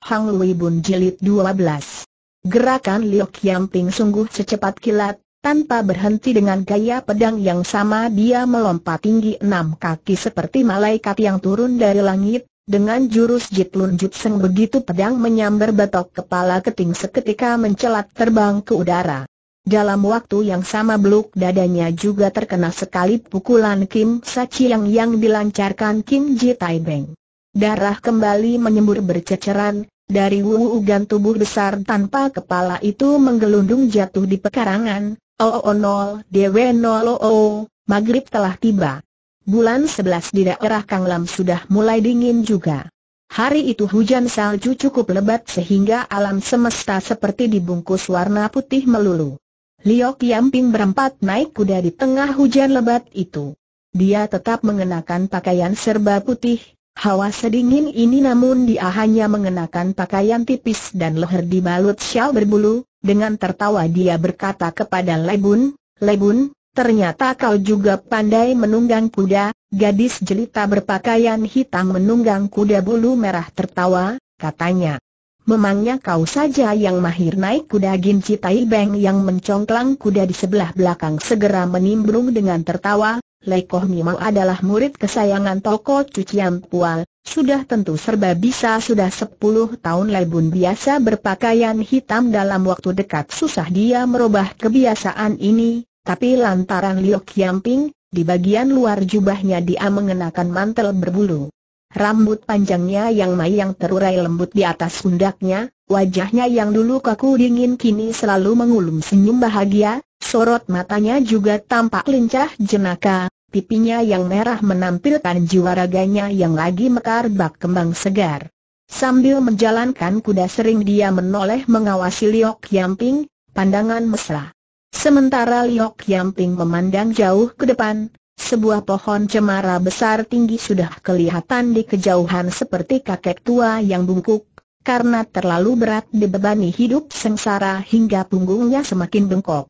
Hang Lui Bun Jilid 12 Gerakan Liok Ping sungguh secepat kilat, tanpa berhenti dengan gaya pedang yang sama dia melompat tinggi enam kaki seperti malaikat yang turun dari langit, dengan jurus jit Jitlun Jutseng begitu pedang menyambar betok kepala keting seketika mencelat terbang ke udara. Dalam waktu yang sama beluk dadanya juga terkena sekali pukulan Kim Sachiang yang dilancarkan Kim Ji Tai Beng. Darah kembali menyembur berceceran, dari wuugan tubuh besar tanpa kepala itu menggelundung jatuh di pekarangan. Oh, oh, nol, dewe nol, oh, oh, maghrib telah tiba. Bulan sebelas di daerah Kanglam sudah mulai dingin juga. Hari itu hujan salju cukup lebat sehingga alam semesta seperti dibungkus warna putih melulu. Liok Yamping berempat naik kuda di tengah hujan lebat itu. Dia tetap mengenakan pakaian serba putih, Hawa sedingin ini namun dia hanya mengenakan pakaian tipis dan leher dibalut syal berbulu, dengan tertawa dia berkata kepada Lebun, Lebun, ternyata kau juga pandai menunggang kuda, gadis jelita berpakaian hitam menunggang kuda bulu merah tertawa, katanya. Memangnya kau saja yang mahir naik kuda Ginci Taibeng yang mencongklang kuda di sebelah belakang segera menimbrung dengan tertawa, Lekoh Mimo adalah murid kesayangan Toko Cucian Pual, sudah tentu serba bisa sudah 10 tahun Lebun biasa berpakaian hitam dalam waktu dekat susah dia merubah kebiasaan ini, tapi lantaran Liu Kiamping, di bagian luar jubahnya dia mengenakan mantel berbulu. Rambut panjangnya yang mayang terurai lembut di atas pundaknya, wajahnya yang dulu kaku dingin kini selalu mengulum senyum bahagia, sorot matanya juga tampak lincah jenaka, pipinya yang merah menampilkan jiwa raganya yang lagi mekar bak kembang segar. Sambil menjalankan kuda sering dia menoleh mengawasi Liok Yamping, pandangan mesra. Sementara Liok Yamping memandang jauh ke depan, sebuah pohon cemara besar tinggi sudah kelihatan di kejauhan seperti kakek tua yang bungkuk, karena terlalu berat dibebani hidup sengsara hingga punggungnya semakin bengkok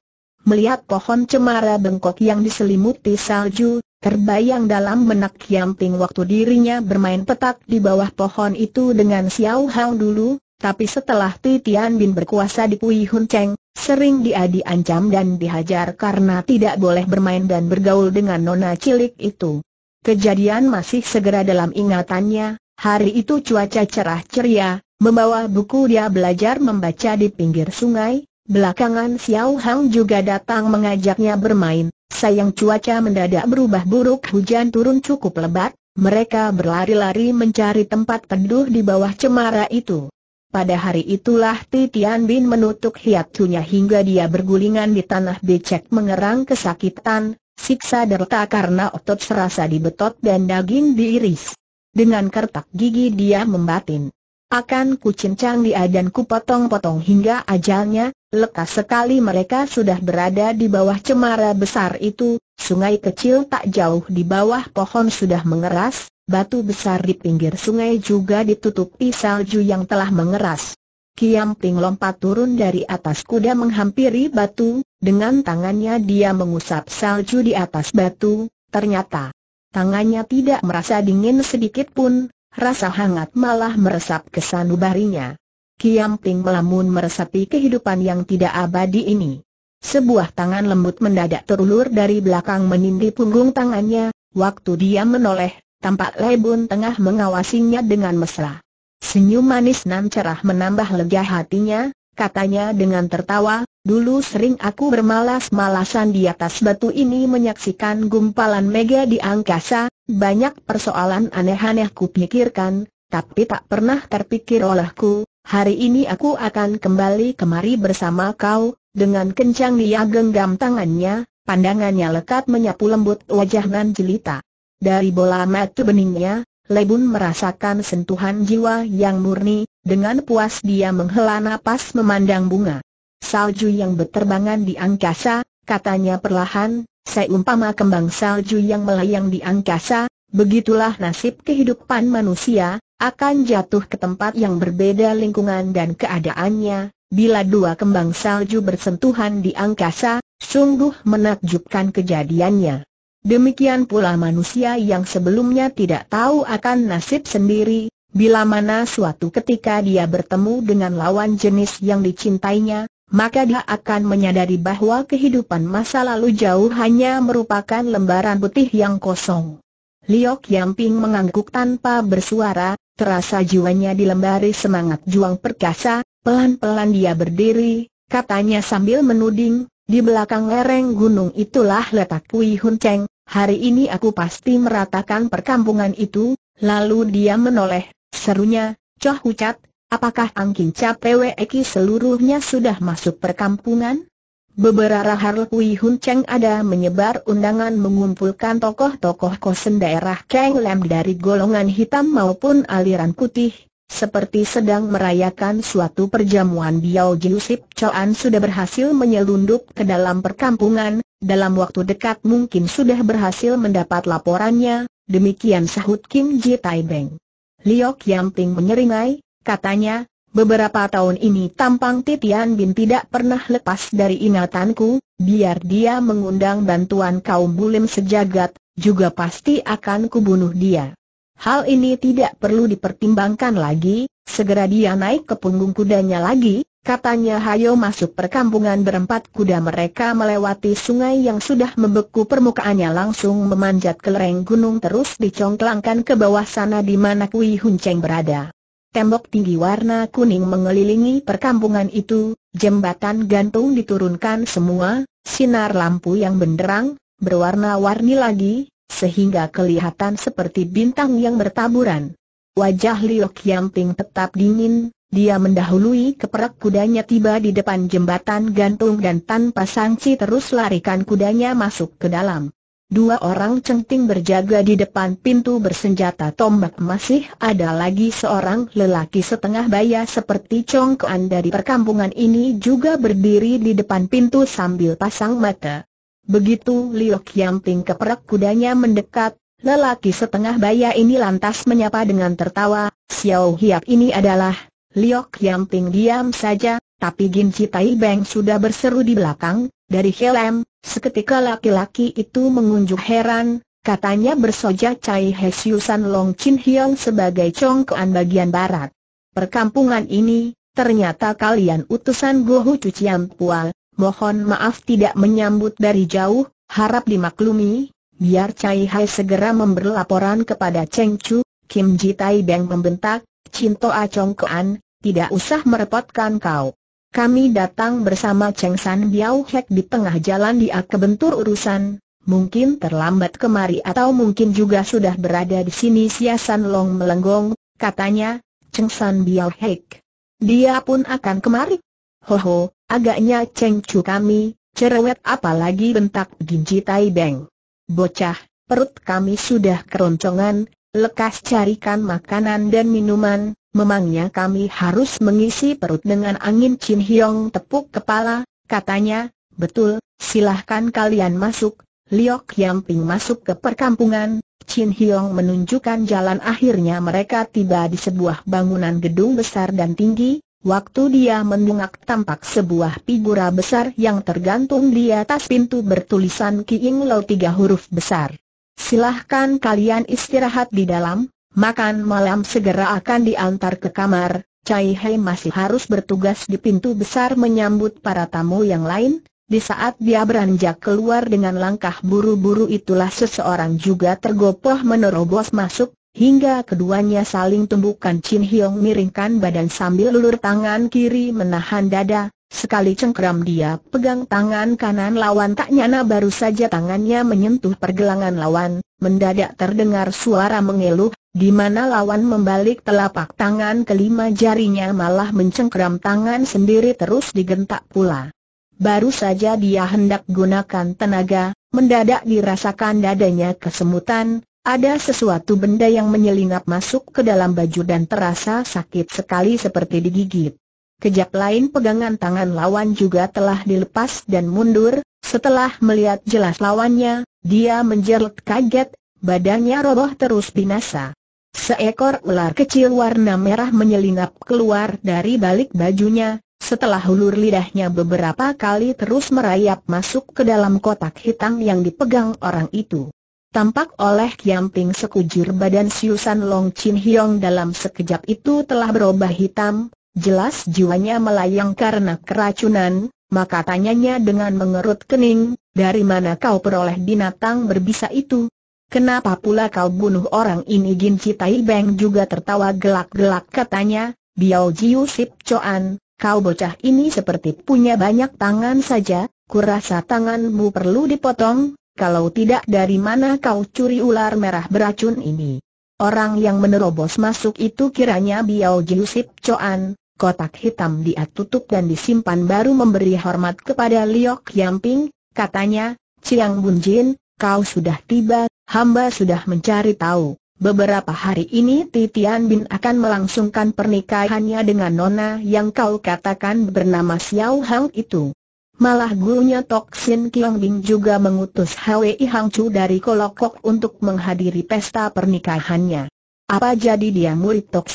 melihat pohon cemara bengkok yang diselimuti salju, terbayang dalam benak ping waktu dirinya bermain petak di bawah pohon itu dengan Xiao Hao dulu, tapi setelah Ti Tian Bin berkuasa di Pui Hun Cheng, sering dia diancam dan dihajar karena tidak boleh bermain dan bergaul dengan nona cilik itu. Kejadian masih segera dalam ingatannya, hari itu cuaca cerah ceria, membawa buku dia belajar membaca di pinggir sungai, Belakangan Xiao Hang juga datang mengajaknya bermain. Sayang cuaca mendadak berubah buruk hujan turun cukup lebat, mereka berlari-lari mencari tempat teduh di bawah cemara itu. Pada hari itulah Titian Bin menutup hiatunya hingga dia bergulingan di tanah becek mengerang kesakitan, siksa derta karena otot serasa dibetot dan daging diiris. Dengan kertak gigi dia membatin. Akan kucincang dia dan kupotong-potong hingga ajalnya, Lekas sekali mereka sudah berada di bawah cemara besar itu, sungai kecil tak jauh di bawah pohon sudah mengeras, batu besar di pinggir sungai juga ditutupi salju yang telah mengeras. Kiam Ping lompat turun dari atas kuda menghampiri batu, dengan tangannya dia mengusap salju di atas batu, ternyata tangannya tidak merasa dingin sedikit pun, rasa hangat malah meresap ke sanubarinya. Kiam Ping melamun meresapi kehidupan yang tidak abadi ini. Sebuah tangan lembut mendadak terulur dari belakang menindi punggung tangannya, waktu dia menoleh, tampak Lebun tengah mengawasinya dengan mesra. Senyum manis nan cerah menambah lega hatinya, katanya dengan tertawa, dulu sering aku bermalas-malasan di atas batu ini menyaksikan gumpalan mega di angkasa, banyak persoalan aneh-aneh ku pikirkan, tapi tak pernah terpikir olehku, hari ini aku akan kembali kemari bersama kau, dengan kencang dia genggam tangannya, pandangannya lekat menyapu lembut wajah Nan Jelita. Dari bola mata beningnya, Lebun merasakan sentuhan jiwa yang murni, dengan puas dia menghela napas memandang bunga. Salju yang berterbangan di angkasa, katanya perlahan, seumpama kembang salju yang melayang di angkasa, begitulah nasib kehidupan manusia, akan jatuh ke tempat yang berbeda lingkungan dan keadaannya, bila dua kembang salju bersentuhan di angkasa, sungguh menakjubkan kejadiannya. Demikian pula manusia yang sebelumnya tidak tahu akan nasib sendiri, bila mana suatu ketika dia bertemu dengan lawan jenis yang dicintainya, maka dia akan menyadari bahwa kehidupan masa lalu jauh hanya merupakan lembaran putih yang kosong. Liok Yamping mengangguk tanpa bersuara, terasa jiwanya dilembari semangat juang perkasa, pelan-pelan dia berdiri, katanya sambil menuding, di belakang lereng gunung itulah letak Kui Hun Cheng, hari ini aku pasti meratakan perkampungan itu, lalu dia menoleh, serunya, Coh Hucat, apakah Angkin Capewe Eki seluruhnya sudah masuk perkampungan? Beberapa hal Kui Hun Cheng ada menyebar undangan mengumpulkan tokoh-tokoh kosen daerah Cheng Lam dari golongan hitam maupun aliran putih, seperti sedang merayakan suatu perjamuan Biao Sip Choan sudah berhasil menyelundup ke dalam perkampungan, dalam waktu dekat mungkin sudah berhasil mendapat laporannya, demikian sahut Kim Ji Tai Beng. Liok Yamping menyeringai, katanya, Beberapa tahun ini tampang Titian Bin tidak pernah lepas dari ingatanku, biar dia mengundang bantuan kaum bulim sejagat, juga pasti akan kubunuh dia. Hal ini tidak perlu dipertimbangkan lagi, segera dia naik ke punggung kudanya lagi, katanya hayo masuk perkampungan berempat kuda mereka melewati sungai yang sudah membeku permukaannya langsung memanjat ke lereng gunung terus dicongklangkan ke bawah sana di mana Kui Hunceng berada. Tembok tinggi warna kuning mengelilingi perkampungan itu, jembatan gantung diturunkan semua, sinar lampu yang benderang, berwarna-warni lagi, sehingga kelihatan seperti bintang yang bertaburan. Wajah Liu Yamping tetap dingin, dia mendahului keperak kudanya tiba di depan jembatan gantung dan tanpa sangsi terus larikan kudanya masuk ke dalam. Dua orang centing berjaga di depan pintu bersenjata tombak masih ada lagi seorang lelaki setengah baya seperti congkoan dari perkampungan ini juga berdiri di depan pintu sambil pasang mata. Begitu Liu Kiamping keperak kudanya mendekat, lelaki setengah baya ini lantas menyapa dengan tertawa, Xiao Hiap ini adalah, Liu Kiamping diam saja, tapi Gin Tai Beng sudah berseru di belakang, dari helm, seketika laki-laki itu mengunjuk heran, katanya bersoja Cai Hesiusan Long Chin Hiong sebagai congkoan bagian barat. Perkampungan ini, ternyata kalian utusan Gohu Cucian Pual, mohon maaf tidak menyambut dari jauh, harap dimaklumi, biar Cai Hai segera memberi laporan kepada Cheng Chu, Kim Ji Tai Beng membentak, Cinto A Congkoan, tidak usah merepotkan kau. Kami datang bersama Cheng San Biao Hek di tengah jalan dia kebentur urusan, mungkin terlambat kemari atau mungkin juga sudah berada di sini San Long melenggong, katanya, Cheng San Biao Hek. Dia pun akan kemari. Ho ho, agaknya Cheng Chu kami, cerewet apalagi bentak Ginji Tai Beng. Bocah, perut kami sudah keroncongan, lekas carikan makanan dan minuman, Memangnya kami harus mengisi perut dengan angin Chin Hiong tepuk kepala, katanya, betul, silahkan kalian masuk. Liok Yamping masuk ke perkampungan, Chin Hiong menunjukkan jalan akhirnya mereka tiba di sebuah bangunan gedung besar dan tinggi, waktu dia mendungak tampak sebuah figura besar yang tergantung di atas pintu bertulisan Kiing Lo tiga huruf besar. Silahkan kalian istirahat di dalam, Makan malam segera akan diantar ke kamar, Cai Hei masih harus bertugas di pintu besar menyambut para tamu yang lain, di saat dia beranjak keluar dengan langkah buru-buru itulah seseorang juga tergopoh menerobos masuk, hingga keduanya saling tumbukan Chin Hiong miringkan badan sambil lulur tangan kiri menahan dada, sekali cengkram dia pegang tangan kanan lawan tak nyana baru saja tangannya menyentuh pergelangan lawan, mendadak terdengar suara mengeluh, di mana lawan membalik telapak tangan kelima jarinya malah mencengkram tangan sendiri terus digentak pula. Baru saja dia hendak gunakan tenaga, mendadak dirasakan dadanya kesemutan, ada sesuatu benda yang menyelinap masuk ke dalam baju dan terasa sakit sekali seperti digigit. Kejap lain pegangan tangan lawan juga telah dilepas dan mundur, setelah melihat jelas lawannya, dia menjerit kaget, badannya roboh terus binasa. Seekor ular kecil warna merah menyelinap keluar dari balik bajunya, setelah hulur lidahnya beberapa kali terus merayap masuk ke dalam kotak hitam yang dipegang orang itu. Tampak oleh Kiamping sekujur badan Siusan Long Chin Hiong dalam sekejap itu telah berubah hitam, jelas jiwanya melayang karena keracunan, maka tanyanya dengan mengerut kening, dari mana kau peroleh binatang berbisa itu? Kenapa pula kau bunuh orang ini Jin Citai Beng juga tertawa gelak-gelak katanya, Biao Jiu Sip Choan, kau bocah ini seperti punya banyak tangan saja, kurasa tanganmu perlu dipotong, kalau tidak dari mana kau curi ular merah beracun ini. Orang yang menerobos masuk itu kiranya Biao Jiu Sip Choan, kotak hitam dia tutup dan disimpan baru memberi hormat kepada Liok Yamping, katanya, Ciang Bunjin, kau sudah tiba hamba sudah mencari tahu. Beberapa hari ini Titian Bin akan melangsungkan pernikahannya dengan nona yang kau katakan bernama Xiao Hang itu. Malah gurunya Tok Sin Kiong Bing juga mengutus Hwi Hang Chu dari Kolokok untuk menghadiri pesta pernikahannya. Apa jadi dia murid Tok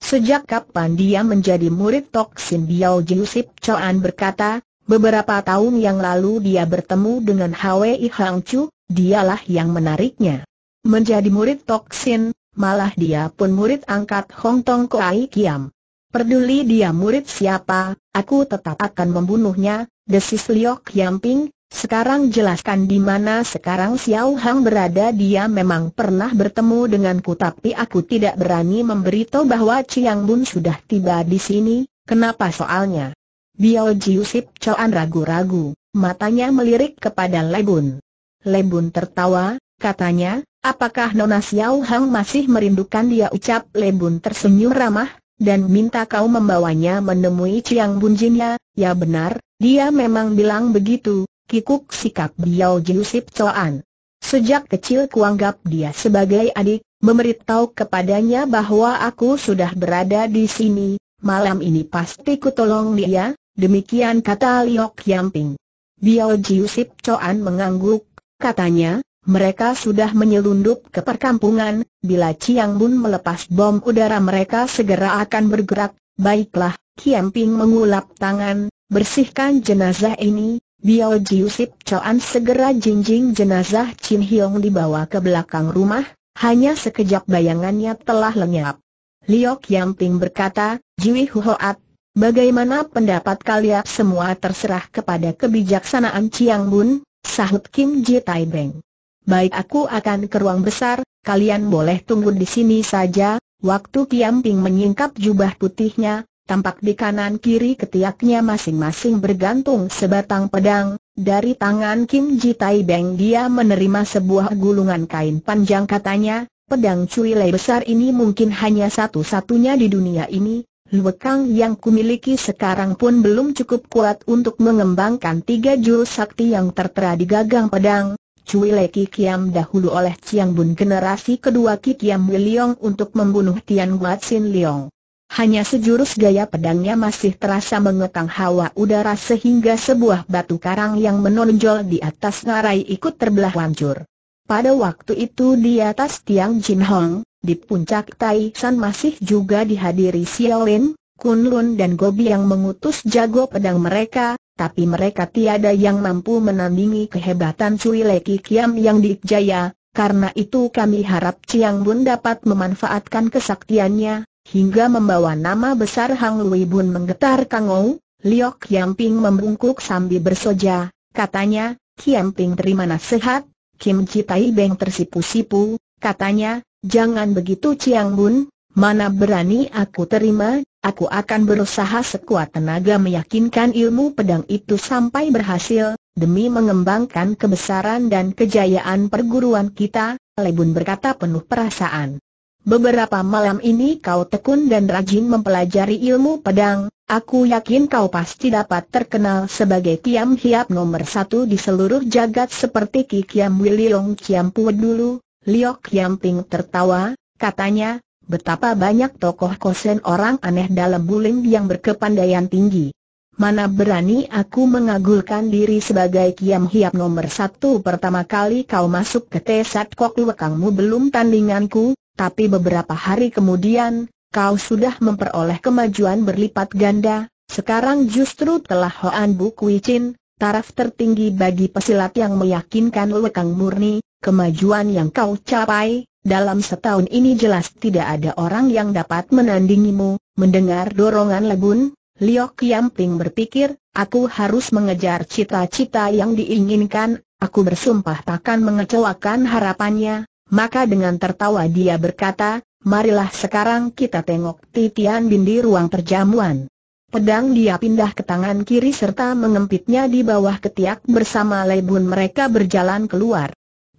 Sejak kapan dia menjadi murid Tok Sin Biao Jiusip Choan berkata, beberapa tahun yang lalu dia bertemu dengan Hwi Hang Chu, dialah yang menariknya. Menjadi murid Toksin, malah dia pun murid angkat Hong Tong Ai Kiam. Peduli dia murid siapa, aku tetap akan membunuhnya, desis Liok Yamping, sekarang jelaskan di mana sekarang Xiao Hang berada dia memang pernah bertemu denganku tapi aku tidak berani memberitahu bahwa Chiang Bun sudah tiba di sini, kenapa soalnya? Biao Jiu Sip ragu-ragu, matanya melirik kepada Lebun. Lebun tertawa, katanya, apakah Nona Xiao Hang masih merindukan dia ucap Lebun tersenyum ramah, dan minta kau membawanya menemui Chiang Bunjinya. ya benar, dia memang bilang begitu, kikuk sikap Biao Jiusip Coan. Sejak kecil kuanggap dia sebagai adik, memberitahu kepadanya bahwa aku sudah berada di sini, malam ini pasti kutolong dia, demikian kata Liok Yamping. Biao Jiusip Coan mengangguk, Katanya, mereka sudah menyelundup ke perkampungan, bila Chiang Bun melepas bom udara mereka segera akan bergerak, baiklah, Kiam Ping mengulap tangan, bersihkan jenazah ini, Biao Jiusip Choan segera jinjing jenazah Chin Hiong dibawa ke belakang rumah, hanya sekejap bayangannya telah lenyap. Liok Kiam Ping berkata, Jiwi Huhoat, bagaimana pendapat kalian semua terserah kepada kebijaksanaan Chiang Bun, sahut Kim Ji Tai Beng. Baik aku akan ke ruang besar, kalian boleh tunggu di sini saja. Waktu Kiam Ping menyingkap jubah putihnya, tampak di kanan kiri ketiaknya masing-masing bergantung sebatang pedang. Dari tangan Kim Ji Tai Beng dia menerima sebuah gulungan kain panjang katanya, pedang cuilai besar ini mungkin hanya satu-satunya di dunia ini, Luekang yang kumiliki sekarang pun belum cukup kuat untuk mengembangkan tiga jurus sakti yang tertera di gagang pedang. Cui Le Kikiam dahulu oleh Chiang Bun generasi kedua Kikiam Wiliong untuk membunuh Tian sin Leong. Hanya sejurus gaya pedangnya masih terasa mengekang hawa udara sehingga sebuah batu karang yang menonjol di atas ngarai ikut terbelah hancur. Pada waktu itu di atas tiang Jin Hong, di puncak Tai San masih juga dihadiri Xiaolin, Kun Lun dan Gobi yang mengutus jago pedang mereka, tapi mereka tiada yang mampu menandingi kehebatan Sui Leki Kiam yang dikjaya, karena itu kami harap Chiang Bun dapat memanfaatkan kesaktiannya, hingga membawa nama besar Hang Lui Bun menggetar Kangou, Liok Ping membungkuk sambil bersoja, katanya, Ping terima nasihat, Kim Tai Beng tersipu-sipu, katanya, Jangan begitu Ciang Bun, mana berani aku terima, aku akan berusaha sekuat tenaga meyakinkan ilmu pedang itu sampai berhasil, demi mengembangkan kebesaran dan kejayaan perguruan kita, Lebun berkata penuh perasaan. Beberapa malam ini kau tekun dan rajin mempelajari ilmu pedang, aku yakin kau pasti dapat terkenal sebagai Kiam Hiap nomor satu di seluruh jagat seperti Ki Kiam Wililong Kiam Pue dulu, Liok Yamping tertawa, katanya, betapa banyak tokoh kosen orang aneh dalam bulim yang berkepandaian tinggi. Mana berani aku mengagulkan diri sebagai Kiam Hiap nomor satu pertama kali kau masuk ke Tesat Kok lekangmu belum tandinganku, tapi beberapa hari kemudian, kau sudah memperoleh kemajuan berlipat ganda, sekarang justru telah Hoan buku Chin, taraf tertinggi bagi pesilat yang meyakinkan lekang murni, Kemajuan yang kau capai, dalam setahun ini jelas tidak ada orang yang dapat menandingimu. Mendengar dorongan legun, Liok Yamping berpikir, aku harus mengejar cita-cita yang diinginkan, aku bersumpah takkan mengecewakan harapannya. Maka dengan tertawa dia berkata, marilah sekarang kita tengok Titian Bin ruang perjamuan. Pedang dia pindah ke tangan kiri serta mengempitnya di bawah ketiak bersama Lebun mereka berjalan keluar.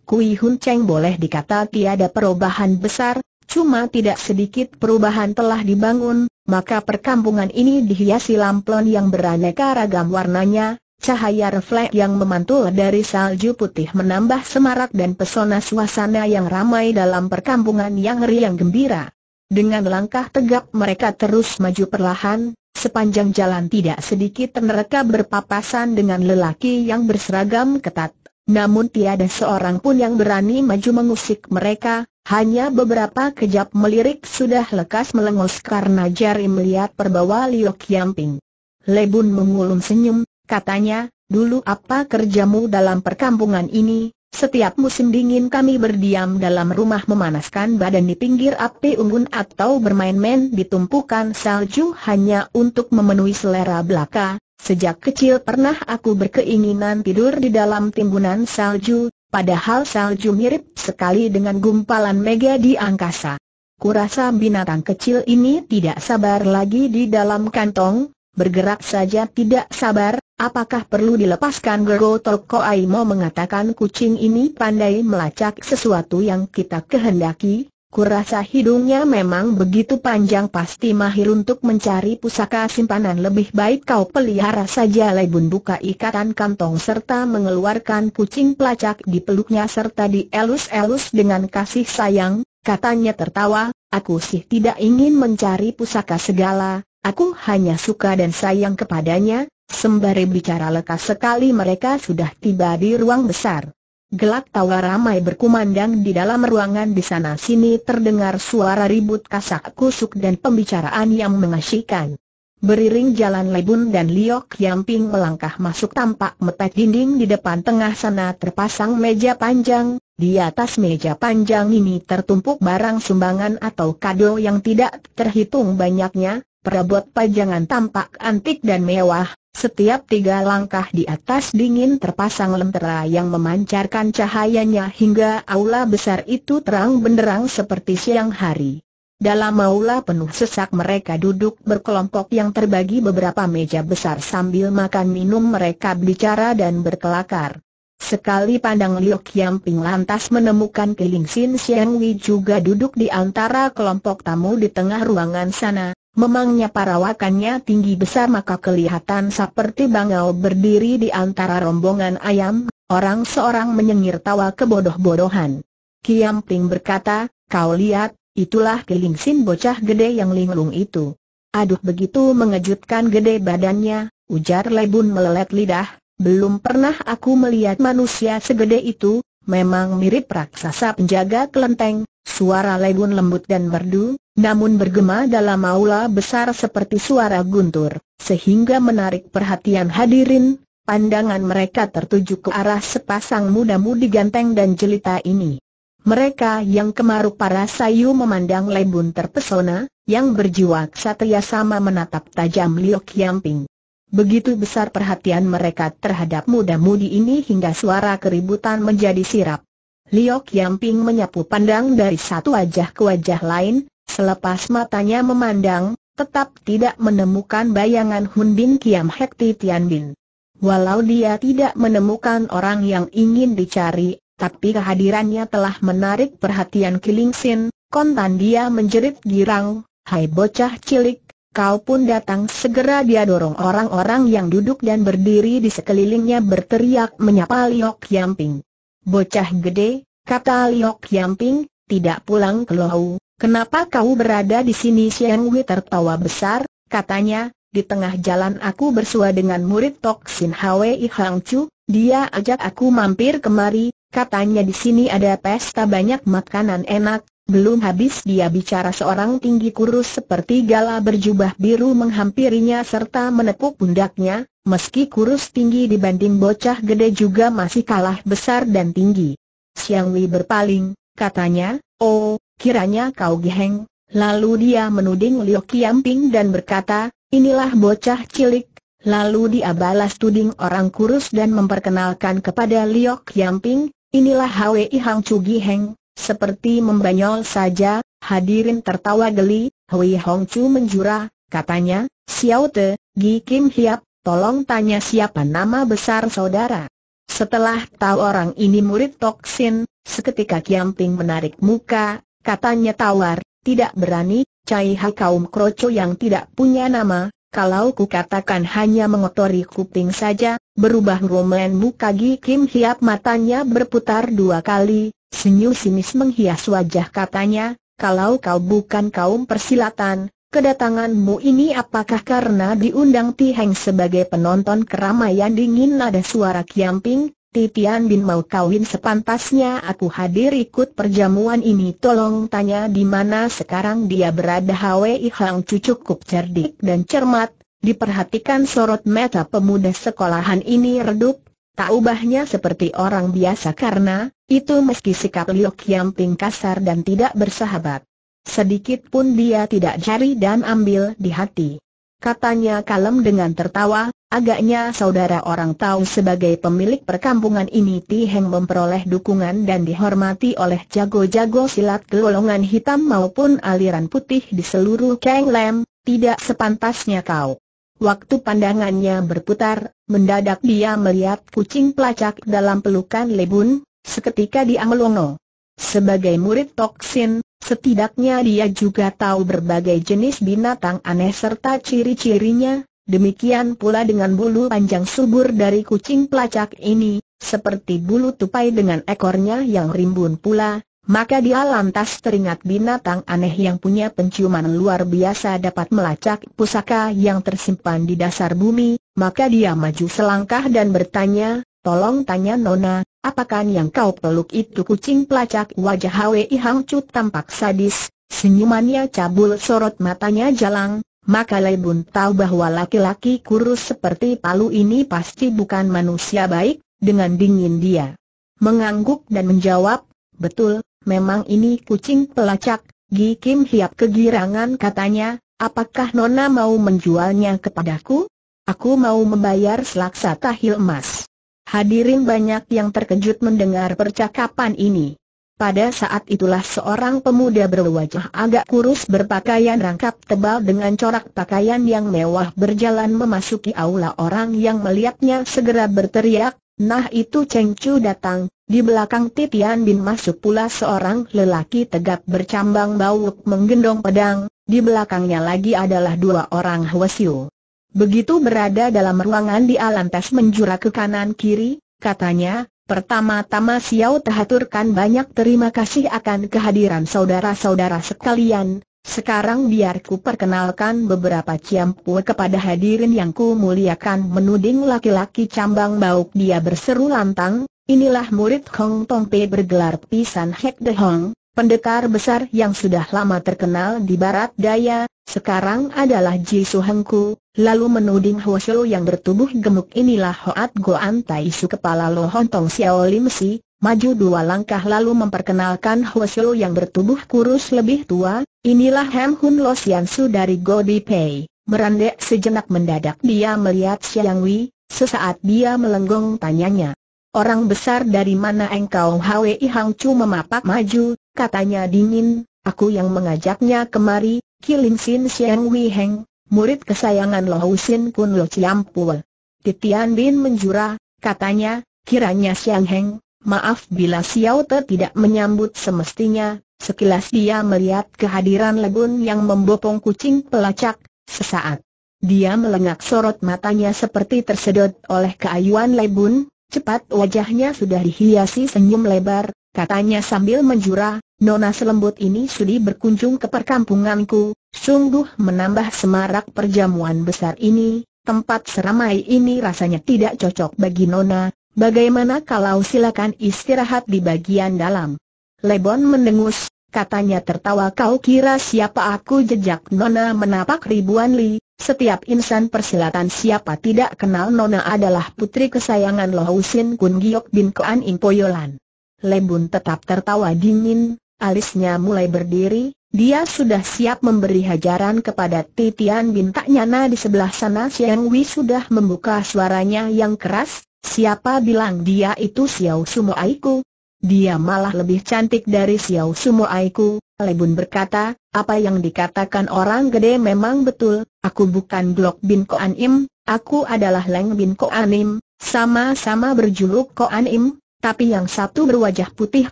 Kui Hun Cheng boleh dikata tiada perubahan besar, cuma tidak sedikit perubahan telah dibangun, maka perkampungan ini dihiasi lamplon yang beraneka ragam warnanya, cahaya refleks yang memantul dari salju putih menambah semarak dan pesona suasana yang ramai dalam perkampungan yang riang gembira. Dengan langkah tegap mereka terus maju perlahan, sepanjang jalan tidak sedikit mereka berpapasan dengan lelaki yang berseragam ketat. Namun tiada seorang pun yang berani maju mengusik mereka, hanya beberapa kejap melirik sudah lekas melengos karena jari melihat perbawa Liok Yamping. Lebun mengulung senyum, katanya, dulu apa kerjamu dalam perkampungan ini? Setiap musim dingin kami berdiam dalam rumah memanaskan badan di pinggir api unggun atau bermain-main ditumpukan salju hanya untuk memenuhi selera belaka, Sejak kecil pernah aku berkeinginan tidur di dalam timbunan salju, padahal salju mirip sekali dengan gumpalan mega di angkasa. Kurasa binatang kecil ini tidak sabar lagi di dalam kantong, bergerak saja tidak sabar, apakah perlu dilepaskan Toko Aimo mengatakan kucing ini pandai melacak sesuatu yang kita kehendaki, Kurasa hidungnya memang begitu panjang pasti mahir untuk mencari pusaka simpanan lebih baik kau pelihara saja Lebun buka ikatan kantong serta mengeluarkan kucing pelacak di peluknya serta dielus-elus dengan kasih sayang, katanya tertawa, aku sih tidak ingin mencari pusaka segala, aku hanya suka dan sayang kepadanya, sembari bicara lekas sekali mereka sudah tiba di ruang besar. Gelak tawa ramai berkumandang di dalam ruangan di sana-sini terdengar suara ribut kasak kusuk dan pembicaraan yang mengasyikan. Beriring jalan Lebun dan Liok Yamping melangkah masuk tampak mepet dinding di depan tengah sana terpasang meja panjang, di atas meja panjang ini tertumpuk barang sumbangan atau kado yang tidak terhitung banyaknya, perabot pajangan tampak antik dan mewah, setiap tiga langkah di atas dingin terpasang lentera yang memancarkan cahayanya hingga aula besar itu terang benderang seperti siang hari. Dalam aula penuh sesak mereka duduk berkelompok yang terbagi beberapa meja besar sambil makan minum mereka bicara dan berkelakar. Sekali pandang Liu Qiangping lantas menemukan Kelingsin Sin Xiang Wei juga duduk di antara kelompok tamu di tengah ruangan sana, Memangnya parawakannya tinggi besar maka kelihatan seperti bangau berdiri di antara rombongan ayam, orang seorang menyengir tawa kebodoh-bodohan. Kiam Ping berkata, kau lihat, itulah kelingsin bocah gede yang linglung itu. Aduh begitu mengejutkan gede badannya, ujar Lebun melelet lidah, belum pernah aku melihat manusia segede itu, memang mirip raksasa penjaga kelenteng, suara Lebun lembut dan merdu, namun bergema dalam aula besar seperti suara guntur, sehingga menarik perhatian hadirin, pandangan mereka tertuju ke arah sepasang muda-mudi ganteng dan jelita ini. Mereka yang kemaruk para sayu memandang Lebun terpesona, yang berjiwa ksatria sama menatap tajam Liu Qiangping. Begitu besar perhatian mereka terhadap muda-mudi ini hingga suara keributan menjadi sirap. Liu Qiangping menyapu pandang dari satu wajah ke wajah lain, Selepas matanya memandang, tetap tidak menemukan bayangan Hun Bin Kiam Hekti Tian Bin. Walau dia tidak menemukan orang yang ingin dicari, tapi kehadirannya telah menarik perhatian Kiling Sin, kontan dia menjerit girang, Hai bocah cilik, kau pun datang segera dia dorong orang-orang yang duduk dan berdiri di sekelilingnya berteriak menyapa Liok Yamping. Bocah gede, kata Liok Yamping, tidak pulang ke Lohau, Kenapa kau berada di sini Xiang Wei tertawa besar, katanya, di tengah jalan aku bersua dengan murid Tok Sin Hwei Hang Chu, dia ajak aku mampir kemari, katanya di sini ada pesta banyak makanan enak, belum habis dia bicara seorang tinggi kurus seperti gala berjubah biru menghampirinya serta menepuk pundaknya, meski kurus tinggi dibanding bocah gede juga masih kalah besar dan tinggi. Xiang Wei berpaling, katanya, oh, kiranya kau giheng. Lalu dia menuding Liu Qiangping dan berkata, inilah bocah cilik. Lalu dia balas tuding orang kurus dan memperkenalkan kepada Liu Qiangping, inilah Hwi Hang Chu Giheng. Seperti membanyol saja, hadirin tertawa geli, Hui Hong Chu menjura, katanya, Xiao Te, Gi Kim Hiap, tolong tanya siapa nama besar saudara. Setelah tahu orang ini murid Toksin, seketika Kiamping menarik muka, katanya tawar, tidak berani, Cai Ha kaum kroco yang tidak punya nama, kalau ku katakan hanya mengotori kuping saja, berubah roman muka Kim Hiap matanya berputar dua kali, senyum sinis menghias wajah katanya, kalau kau bukan kaum persilatan, kedatanganmu ini apakah karena diundang Ti Heng sebagai penonton keramaian dingin ada suara kiamping, Ti Tian Bin mau kawin sepantasnya aku hadir ikut perjamuan ini tolong tanya di mana sekarang dia berada Hwi Hang Cu cukup cerdik dan cermat, diperhatikan sorot mata pemuda sekolahan ini redup, tak ubahnya seperti orang biasa karena, itu meski sikap Liok ping kasar dan tidak bersahabat. Sedikit pun dia tidak jari dan ambil di hati. Katanya kalem dengan tertawa, Agaknya saudara orang tahu sebagai pemilik perkampungan ini Ti Heng memperoleh dukungan dan dihormati oleh jago-jago silat golongan hitam maupun aliran putih di seluruh Kang Lam, tidak sepantasnya kau. Waktu pandangannya berputar, mendadak dia melihat kucing pelacak dalam pelukan Lebun, seketika dia melongo. Sebagai murid Toksin, setidaknya dia juga tahu berbagai jenis binatang aneh serta ciri-cirinya, Demikian pula dengan bulu panjang subur dari kucing pelacak ini, seperti bulu tupai dengan ekornya yang rimbun pula, maka dia lantas teringat binatang aneh yang punya penciuman luar biasa dapat melacak pusaka yang tersimpan di dasar bumi, maka dia maju selangkah dan bertanya, tolong tanya Nona, apakah yang kau peluk itu kucing pelacak wajah Hwi Hang Chu tampak sadis, senyumannya cabul sorot matanya jalang, maka Lei tahu bahwa laki-laki kurus seperti Palu ini pasti bukan manusia baik, dengan dingin dia. Mengangguk dan menjawab, betul, memang ini kucing pelacak, Gi Kim Hiap kegirangan katanya, apakah Nona mau menjualnya kepadaku? Aku mau membayar selaksa tahil emas. Hadirin banyak yang terkejut mendengar percakapan ini. Pada saat itulah seorang pemuda berwajah agak kurus berpakaian rangkap tebal dengan corak pakaian yang mewah berjalan memasuki aula orang yang melihatnya segera berteriak, Nah itu Cheng Chu datang, di belakang Titian Bin masuk pula seorang lelaki tegap bercambang bauk menggendong pedang, di belakangnya lagi adalah dua orang Hwasyu. Begitu berada dalam ruangan Di Alantes menjura ke kanan kiri, katanya, Pertama-tama Xiao terhaturkan banyak terima kasih akan kehadiran saudara-saudara sekalian. Sekarang biarku perkenalkan beberapa ciampu kepada hadirin yang ku muliakan menuding laki-laki cambang bauk dia berseru lantang, inilah murid Hong Pei bergelar pisan Hek De Hong, Pendekar besar yang sudah lama terkenal di Barat Daya, sekarang adalah Ji Suhengku, lalu menuding Hua Shou yang bertubuh gemuk inilah Hoat Goan Tai Su kepala Lo Tong Xiao Lim Si, maju dua langkah lalu memperkenalkan Hua Shou yang bertubuh kurus lebih tua, inilah Hem Hun Lo Sian Su dari Di Pei. Merandek sejenak mendadak dia melihat Xiang Wei, sesaat dia melenggong tanyanya, orang besar dari mana engkau Hwi Hang Chu memapak maju, katanya dingin, aku yang mengajaknya kemari, Kilin Sin Siang Wei Heng, murid kesayangan Lo Sin Kun Lo Chiam Pua. Titian Bin menjura, katanya, kiranya Siang Heng, maaf bila Xiao Te tidak menyambut semestinya, sekilas dia melihat kehadiran Legun yang membopong kucing pelacak, sesaat. Dia melengak sorot matanya seperti tersedot oleh keayuan lebun, Cepat wajahnya sudah dihiasi senyum lebar, katanya sambil menjura, Nona selembut ini sudi berkunjung ke perkampunganku, sungguh menambah semarak perjamuan besar ini, tempat seramai ini rasanya tidak cocok bagi Nona, bagaimana kalau silakan istirahat di bagian dalam? Lebon mendengus, katanya tertawa kau kira siapa aku jejak Nona menapak ribuan li, setiap insan persilatan siapa tidak kenal Nona adalah putri kesayangan Lohusin Kun Giok Bin Koan Ing Poyolan. Lembun tetap tertawa dingin, alisnya mulai berdiri, dia sudah siap memberi hajaran kepada Titian Bintak Nyana di sebelah sana Siang Wi sudah membuka suaranya yang keras, siapa bilang dia itu Xiao Sumo Aiku, dia malah lebih cantik dari Xiao Sumo Aiku, Lebun berkata, apa yang dikatakan orang gede memang betul, aku bukan Glock Bin Koan Im, aku adalah Leng Bin Koan Im, sama-sama berjuluk Koan Im, tapi yang satu berwajah putih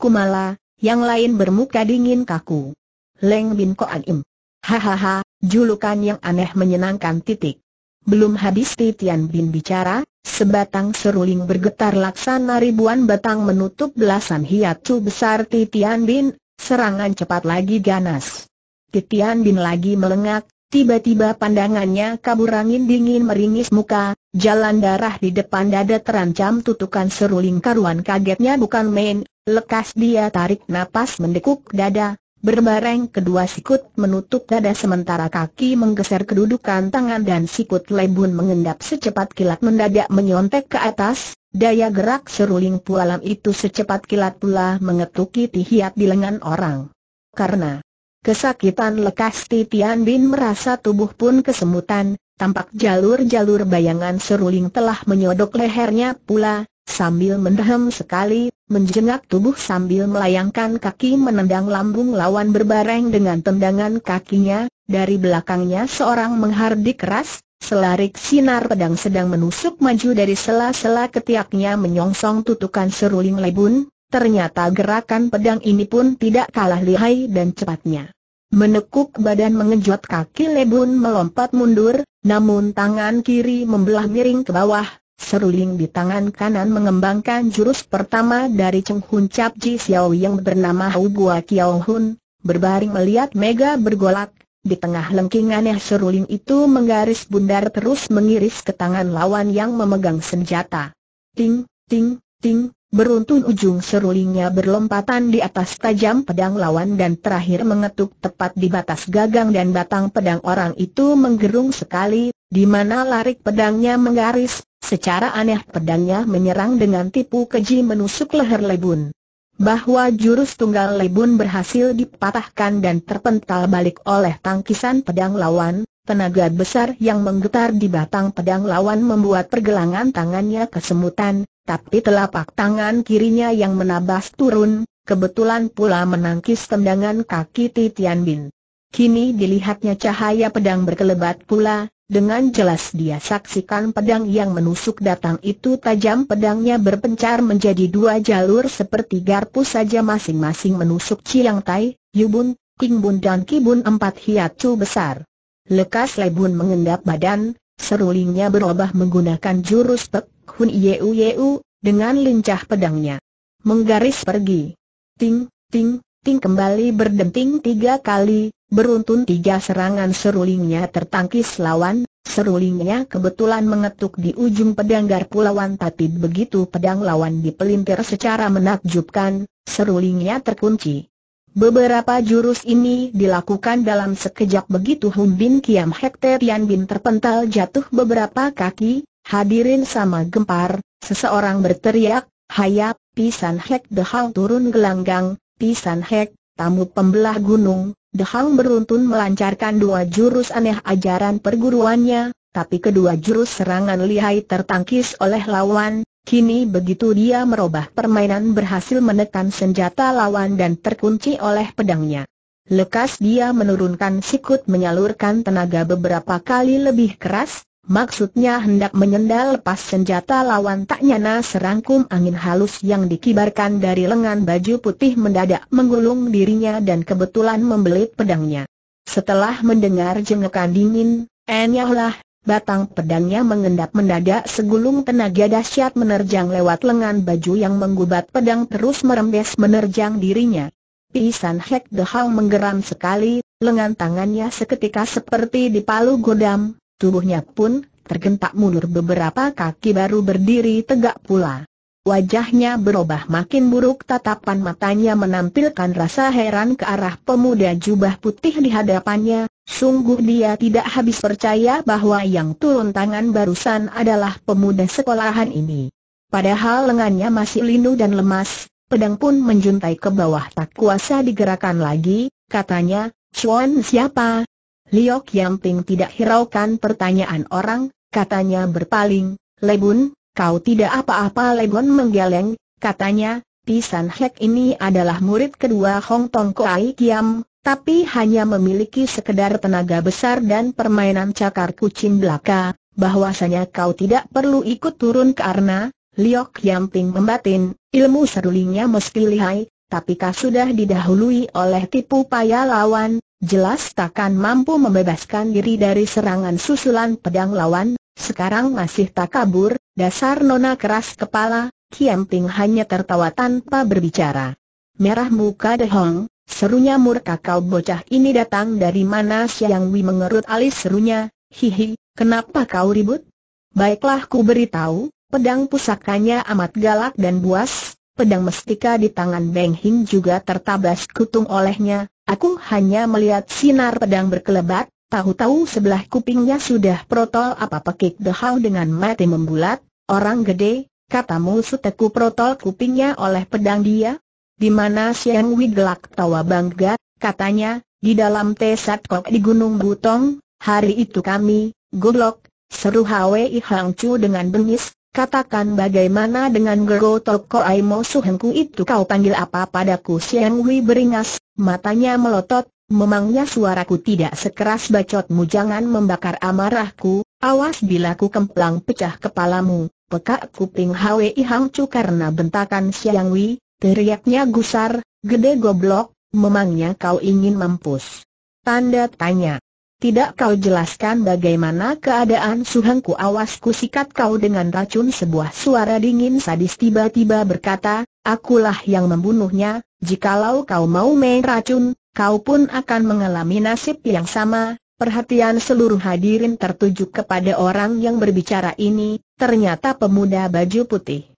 kumala, yang lain bermuka dingin kaku. Leng Bin Koan Im. Hahaha, julukan yang aneh menyenangkan titik. Belum habis Titian Bin bicara, sebatang seruling bergetar laksana ribuan batang menutup belasan hiatu besar Titian Bin, serangan cepat lagi ganas. Titian Bin lagi melengak, tiba-tiba pandangannya kabur angin dingin meringis muka, jalan darah di depan dada terancam tutukan seruling karuan kagetnya bukan main, lekas dia tarik napas mendekuk dada, Berbareng kedua sikut menutup dada sementara kaki menggeser kedudukan tangan dan sikut Lebun mengendap secepat kilat mendadak menyontek ke atas, daya gerak seruling pualam itu secepat kilat pula mengetuki tihiat di lengan orang. Karena kesakitan lekas Titian Bin merasa tubuh pun kesemutan, tampak jalur-jalur bayangan seruling telah menyodok lehernya pula, sambil mendehem sekali, menjengak tubuh sambil melayangkan kaki menendang lambung lawan berbareng dengan tendangan kakinya, dari belakangnya seorang menghardik keras, selarik sinar pedang sedang menusuk maju dari sela-sela ketiaknya menyongsong tutukan seruling lebun, ternyata gerakan pedang ini pun tidak kalah lihai dan cepatnya. Menekuk badan mengejut kaki lebun melompat mundur, namun tangan kiri membelah miring ke bawah, Seruling di tangan kanan mengembangkan jurus pertama dari Cheng Hun Cap Ji Xiao yang bernama Hu Gua Kiao Hun, berbaring melihat Mega bergolak, di tengah lengkingannya seruling itu menggaris bundar terus mengiris ke tangan lawan yang memegang senjata. Ting, ting, ting, beruntun ujung serulingnya berlompatan di atas tajam pedang lawan dan terakhir mengetuk tepat di batas gagang dan batang pedang orang itu menggerung sekali, di mana larik pedangnya menggaris, Secara aneh pedangnya menyerang dengan tipu keji menusuk leher Lebun. Bahwa jurus tunggal Lebun berhasil dipatahkan dan terpental balik oleh tangkisan pedang lawan, tenaga besar yang menggetar di batang pedang lawan membuat pergelangan tangannya kesemutan, tapi telapak tangan kirinya yang menabas turun, kebetulan pula menangkis tendangan kaki Titian Bin. Kini dilihatnya cahaya pedang berkelebat pula, dengan jelas dia saksikan pedang yang menusuk datang itu tajam pedangnya berpencar menjadi dua jalur seperti garpu saja masing-masing menusuk Chiang Tai, Yubun, Kingbun dan Kibun empat hiacu besar. Lekas Lebun mengendap badan, serulingnya berubah menggunakan jurus Pek Hun Yeu Yeu, dengan lincah pedangnya. Menggaris pergi. Ting, ting, Ting kembali berdenting tiga kali, beruntun tiga serangan serulingnya tertangkis lawan, serulingnya kebetulan mengetuk di ujung pedang garpu lawan tapi begitu pedang lawan dipelintir secara menakjubkan, serulingnya terkunci. Beberapa jurus ini dilakukan dalam sekejap begitu Hun Bin Kiam Hekter Yan Bin terpental jatuh beberapa kaki, hadirin sama gempar, seseorang berteriak, hayap, pisan Hek Dehal turun gelanggang, Pisan Hek, tamu pembelah gunung, Dehang beruntun melancarkan dua jurus aneh ajaran perguruannya, tapi kedua jurus serangan lihai tertangkis oleh lawan, kini begitu dia merubah permainan berhasil menekan senjata lawan dan terkunci oleh pedangnya. Lekas dia menurunkan sikut menyalurkan tenaga beberapa kali lebih keras, Maksudnya hendak menyendal lepas senjata lawan tak nyana serangkum angin halus yang dikibarkan dari lengan baju putih mendadak menggulung dirinya dan kebetulan membelit pedangnya. Setelah mendengar jengekan dingin, enyahlah, batang pedangnya mengendap mendadak segulung tenaga dahsyat menerjang lewat lengan baju yang menggubat pedang terus merembes menerjang dirinya. Pisan Hek Dehau menggeram sekali, lengan tangannya seketika seperti dipalu godam, Tubuhnya pun tergentak mundur beberapa kaki baru berdiri tegak pula. Wajahnya berubah makin buruk tatapan matanya menampilkan rasa heran ke arah pemuda jubah putih di hadapannya, sungguh dia tidak habis percaya bahwa yang turun tangan barusan adalah pemuda sekolahan ini. Padahal lengannya masih linu dan lemas, pedang pun menjuntai ke bawah tak kuasa digerakkan lagi, katanya, Chuan siapa, Liok Yamping tidak hiraukan pertanyaan orang, katanya berpaling, Lebun, kau tidak apa-apa Legon menggeleng, katanya, Pisan Hek ini adalah murid kedua Hong Tong Koai Kiam, tapi hanya memiliki sekedar tenaga besar dan permainan cakar kucing belaka, bahwasanya kau tidak perlu ikut turun karena, Liok Yamping membatin, ilmu serulingnya meski lihai, tapi kau sudah didahului oleh tipu paya lawan, jelas takkan mampu membebaskan diri dari serangan susulan pedang lawan, sekarang masih tak kabur, dasar nona keras kepala, Kiam Ping hanya tertawa tanpa berbicara. Merah muka De Hong, serunya murka kau bocah ini datang dari mana Siang Wi mengerut alis serunya, hihi, kenapa kau ribut? Baiklah ku beritahu, pedang pusakanya amat galak dan buas, pedang mestika di tangan Beng Hing juga tertabas kutung olehnya, Aku hanya melihat sinar pedang berkelebat, tahu-tahu sebelah kupingnya sudah protol apa pekik dehau dengan mati membulat, orang gede, katamu seteku protol kupingnya oleh pedang dia? Di mana Siang Wi gelak tawa bangga, katanya, di dalam Tesat Kok di Gunung Butong, hari itu kami, gulok, seru Hwi Hang Chu dengan bengis, Katakan bagaimana dengan Gero Toko Aimo Suhengku itu kau panggil apa padaku Siang Wei beringas, matanya melotot, memangnya suaraku tidak sekeras bacotmu jangan membakar amarahku, awas bila ku kemplang pecah kepalamu, pekak kuping Hwi Hangcu karena bentakan Siang Wei, teriaknya gusar, gede goblok, memangnya kau ingin mampus. Tanda tanya. Tidak kau jelaskan bagaimana keadaan suhengku awas sikat kau dengan racun sebuah suara dingin sadis tiba-tiba berkata, akulah yang membunuhnya, jikalau kau mau main racun, kau pun akan mengalami nasib yang sama. Perhatian seluruh hadirin tertuju kepada orang yang berbicara ini, ternyata pemuda baju putih.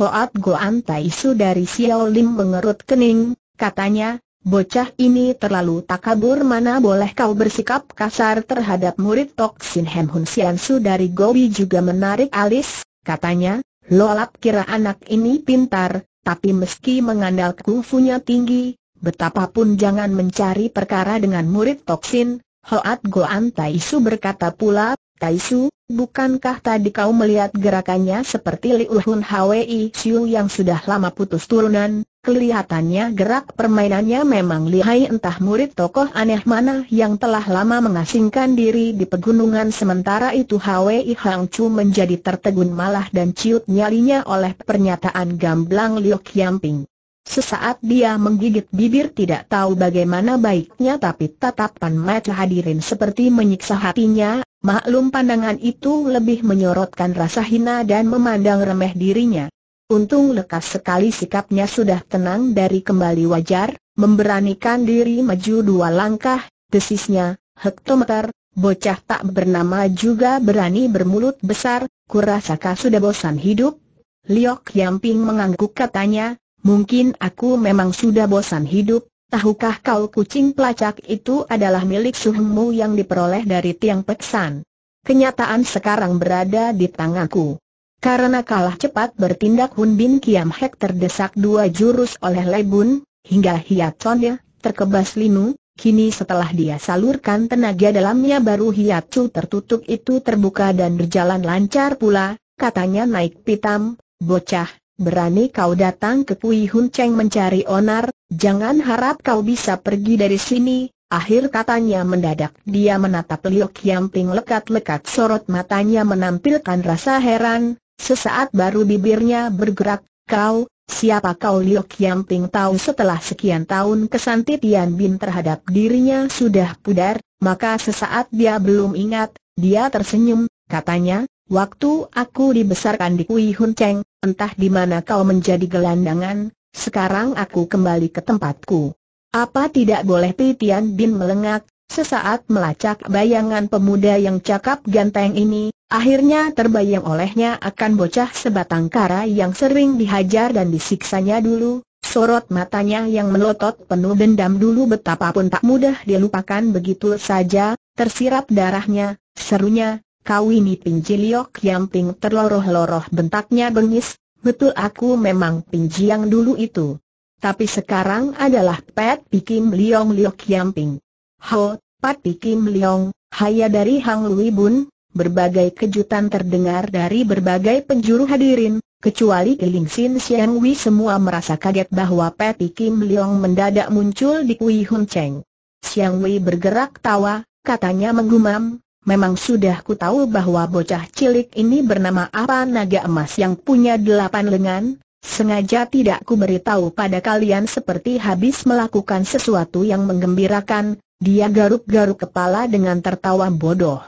Hoat Goan Taisu dari Xiao Lim mengerut kening, katanya, Bocah ini terlalu takabur mana boleh kau bersikap kasar terhadap murid Tok Sin Hem Hun Sian Su dari Gobi juga menarik alis, katanya, Lolap kira anak ini pintar, tapi meski mengandal kungfunya tinggi, betapapun jangan mencari perkara dengan murid Tok Sin, Hoat Goan Taisu berkata pula, Taisu, bukankah tadi kau melihat gerakannya seperti Li Hwi Siu yang sudah lama putus turunan, Kelihatannya gerak permainannya memang lihai entah murid tokoh aneh mana yang telah lama mengasingkan diri di pegunungan sementara itu Hwi Hang Chu menjadi tertegun malah dan ciut nyalinya oleh pernyataan gamblang Liu Yamping. Sesaat dia menggigit bibir tidak tahu bagaimana baiknya tapi tatapan mata hadirin seperti menyiksa hatinya, maklum pandangan itu lebih menyorotkan rasa hina dan memandang remeh dirinya. Untung lekas sekali sikapnya sudah tenang dari kembali wajar, memberanikan diri maju dua langkah, desisnya, hektometer, bocah tak bernama juga berani bermulut besar, kurasaka sudah bosan hidup. Liok Yamping mengangguk katanya, mungkin aku memang sudah bosan hidup, tahukah kau kucing pelacak itu adalah milik suhumu yang diperoleh dari tiang peksan. Kenyataan sekarang berada di tanganku. Karena kalah cepat bertindak Hun Bin Kiam Hek terdesak dua jurus oleh Le Bun hingga Chonnya terkebas linu, kini setelah dia salurkan tenaga dalamnya baru Chu tertutup itu terbuka dan berjalan lancar pula, katanya naik pitam, bocah, berani kau datang ke Pui Hun Cheng mencari onar, jangan harap kau bisa pergi dari sini, Akhir katanya mendadak dia menatap Liu Kiamping lekat-lekat sorot matanya menampilkan rasa heran, Sesaat baru bibirnya bergerak, kau, siapa kau Liok Yang Ting tahu setelah sekian tahun kesan Tian Bin terhadap dirinya sudah pudar, maka sesaat dia belum ingat, dia tersenyum, katanya, waktu aku dibesarkan di Kui Hun Cheng, entah di mana kau menjadi gelandangan, sekarang aku kembali ke tempatku. Apa tidak boleh Tian Bin melengak, Sesaat melacak bayangan pemuda yang cakap ganteng ini, akhirnya terbayang olehnya akan bocah sebatang kara yang sering dihajar dan disiksanya dulu, sorot matanya yang melotot penuh dendam dulu betapapun tak mudah dilupakan begitu saja, tersirap darahnya, serunya, kau ini liok yang terloroh-loroh bentaknya bengis, betul aku memang pinji yang dulu itu. Tapi sekarang adalah pet pikim liong liok yamping. Ho, Pati Kim Leong, Haya dari Hang Lui Bun, berbagai kejutan terdengar dari berbagai penjuru hadirin, kecuali Keling Sin Siang Wei semua merasa kaget bahwa Pati Kim Leong mendadak muncul di Kui Hun Cheng. Siang Wei bergerak tawa, katanya menggumam, Memang sudah ku tahu bahwa bocah cilik ini bernama apa naga emas yang punya delapan lengan, sengaja tidak ku beritahu pada kalian seperti habis melakukan sesuatu yang mengembirakan. Dia garuk-garuk kepala dengan tertawa bodoh.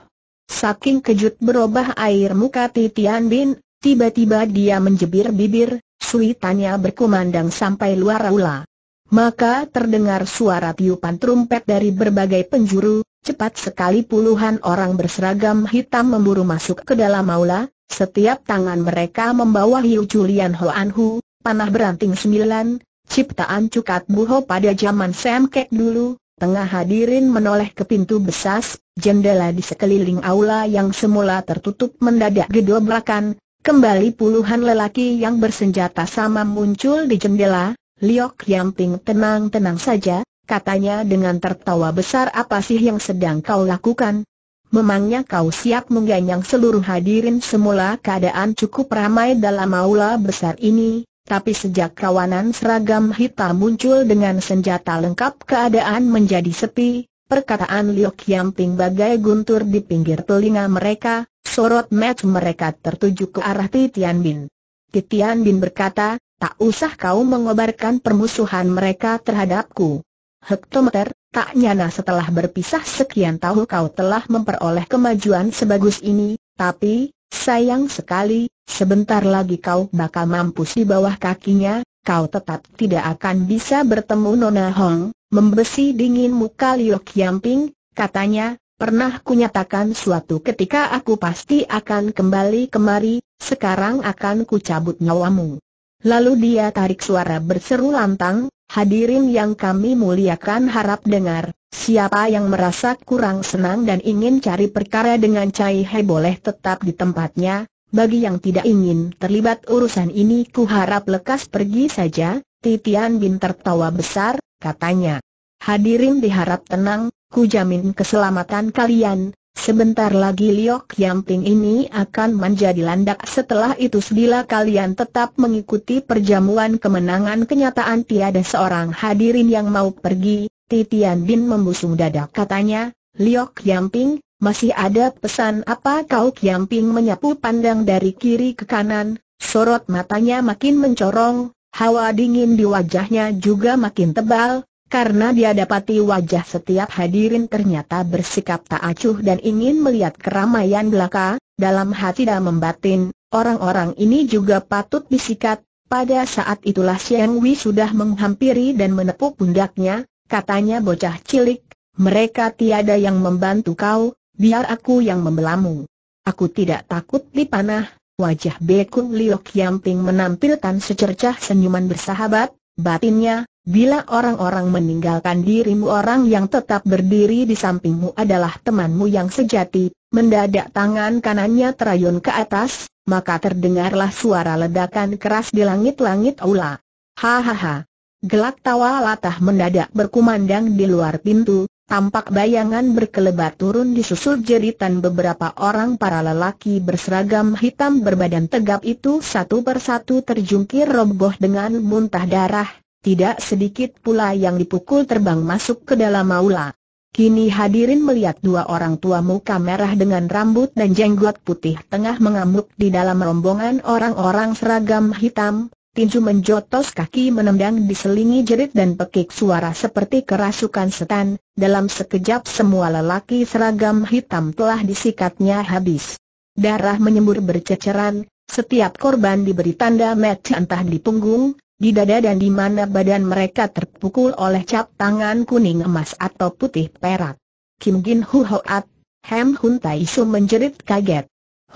Saking kejut berubah air muka Titian Bin, tiba-tiba dia menjebir bibir, suitannya berkumandang sampai luar aula. Maka terdengar suara tiupan trompet dari berbagai penjuru, cepat sekali puluhan orang berseragam hitam memburu masuk ke dalam aula, setiap tangan mereka membawa hiu Julian Hoanhu, panah beranting sembilan, ciptaan Cukat Buho pada zaman Sam Kek dulu, Tengah hadirin menoleh ke pintu besar, jendela di sekeliling aula yang semula tertutup mendadak gedobrakan, kembali puluhan lelaki yang bersenjata sama muncul di jendela, Liok Yamping tenang-tenang saja, katanya dengan tertawa besar apa sih yang sedang kau lakukan? Memangnya kau siap mengganyang seluruh hadirin semula keadaan cukup ramai dalam aula besar ini, tapi sejak kawanan seragam hitam muncul dengan senjata lengkap keadaan menjadi sepi, perkataan Liu Qiangping bagai guntur di pinggir telinga mereka, sorot match mereka tertuju ke arah Titian Bin. Titian Bin berkata, tak usah kau mengobarkan permusuhan mereka terhadapku. Hektometer, tak nyana setelah berpisah sekian tahu kau telah memperoleh kemajuan sebagus ini, tapi, Sayang sekali, sebentar lagi kau bakal mampu di bawah kakinya, kau tetap tidak akan bisa bertemu Nona Hong, membesi dingin muka Liu Qiangping, katanya, pernah kunyatakan suatu ketika aku pasti akan kembali kemari, sekarang akan kucabut nyawamu. Lalu dia tarik suara berseru lantang, hadirin yang kami muliakan harap dengar, Siapa yang merasa kurang senang dan ingin cari perkara dengan Cai He boleh tetap di tempatnya, bagi yang tidak ingin terlibat urusan ini ku harap lekas pergi saja, Titian Bin tertawa besar, katanya. Hadirin diharap tenang, ku jamin keselamatan kalian, sebentar lagi Liok Yang Yamping ini akan menjadi landak setelah itu sebila kalian tetap mengikuti perjamuan kemenangan kenyataan tiada seorang hadirin yang mau pergi, Titian Bin membusung dada katanya, Liok Yamping, masih ada pesan apa kau Yamping menyapu pandang dari kiri ke kanan, sorot matanya makin mencorong, hawa dingin di wajahnya juga makin tebal, karena dia dapati wajah setiap hadirin ternyata bersikap tak acuh dan ingin melihat keramaian belaka, dalam hati dan membatin, orang-orang ini juga patut disikat, pada saat itulah Xiang Wei sudah menghampiri dan menepuk pundaknya, katanya bocah cilik, mereka tiada yang membantu kau, biar aku yang membelamu. Aku tidak takut dipanah, wajah Bekun Liok Yamping menampilkan secercah senyuman bersahabat, batinnya, bila orang-orang meninggalkan dirimu orang yang tetap berdiri di sampingmu adalah temanmu yang sejati, mendadak tangan kanannya terayun ke atas, maka terdengarlah suara ledakan keras di langit-langit aula. Hahaha, Gelak tawa latah mendadak berkumandang di luar pintu, tampak bayangan berkelebat turun disusul jeritan beberapa orang para lelaki berseragam hitam berbadan tegap itu satu persatu terjungkir roboh dengan muntah darah, tidak sedikit pula yang dipukul terbang masuk ke dalam aula. Kini hadirin melihat dua orang tua muka merah dengan rambut dan jenggot putih tengah mengamuk di dalam rombongan orang-orang seragam hitam, tinju menjotos kaki menendang diselingi jerit dan pekik suara seperti kerasukan setan, dalam sekejap semua lelaki seragam hitam telah disikatnya habis. Darah menyembur berceceran, setiap korban diberi tanda match entah di punggung, di dada dan di mana badan mereka terpukul oleh cap tangan kuning emas atau putih perak. Kim Gin Hu Hoat, Hem Hun Tai Su menjerit kaget.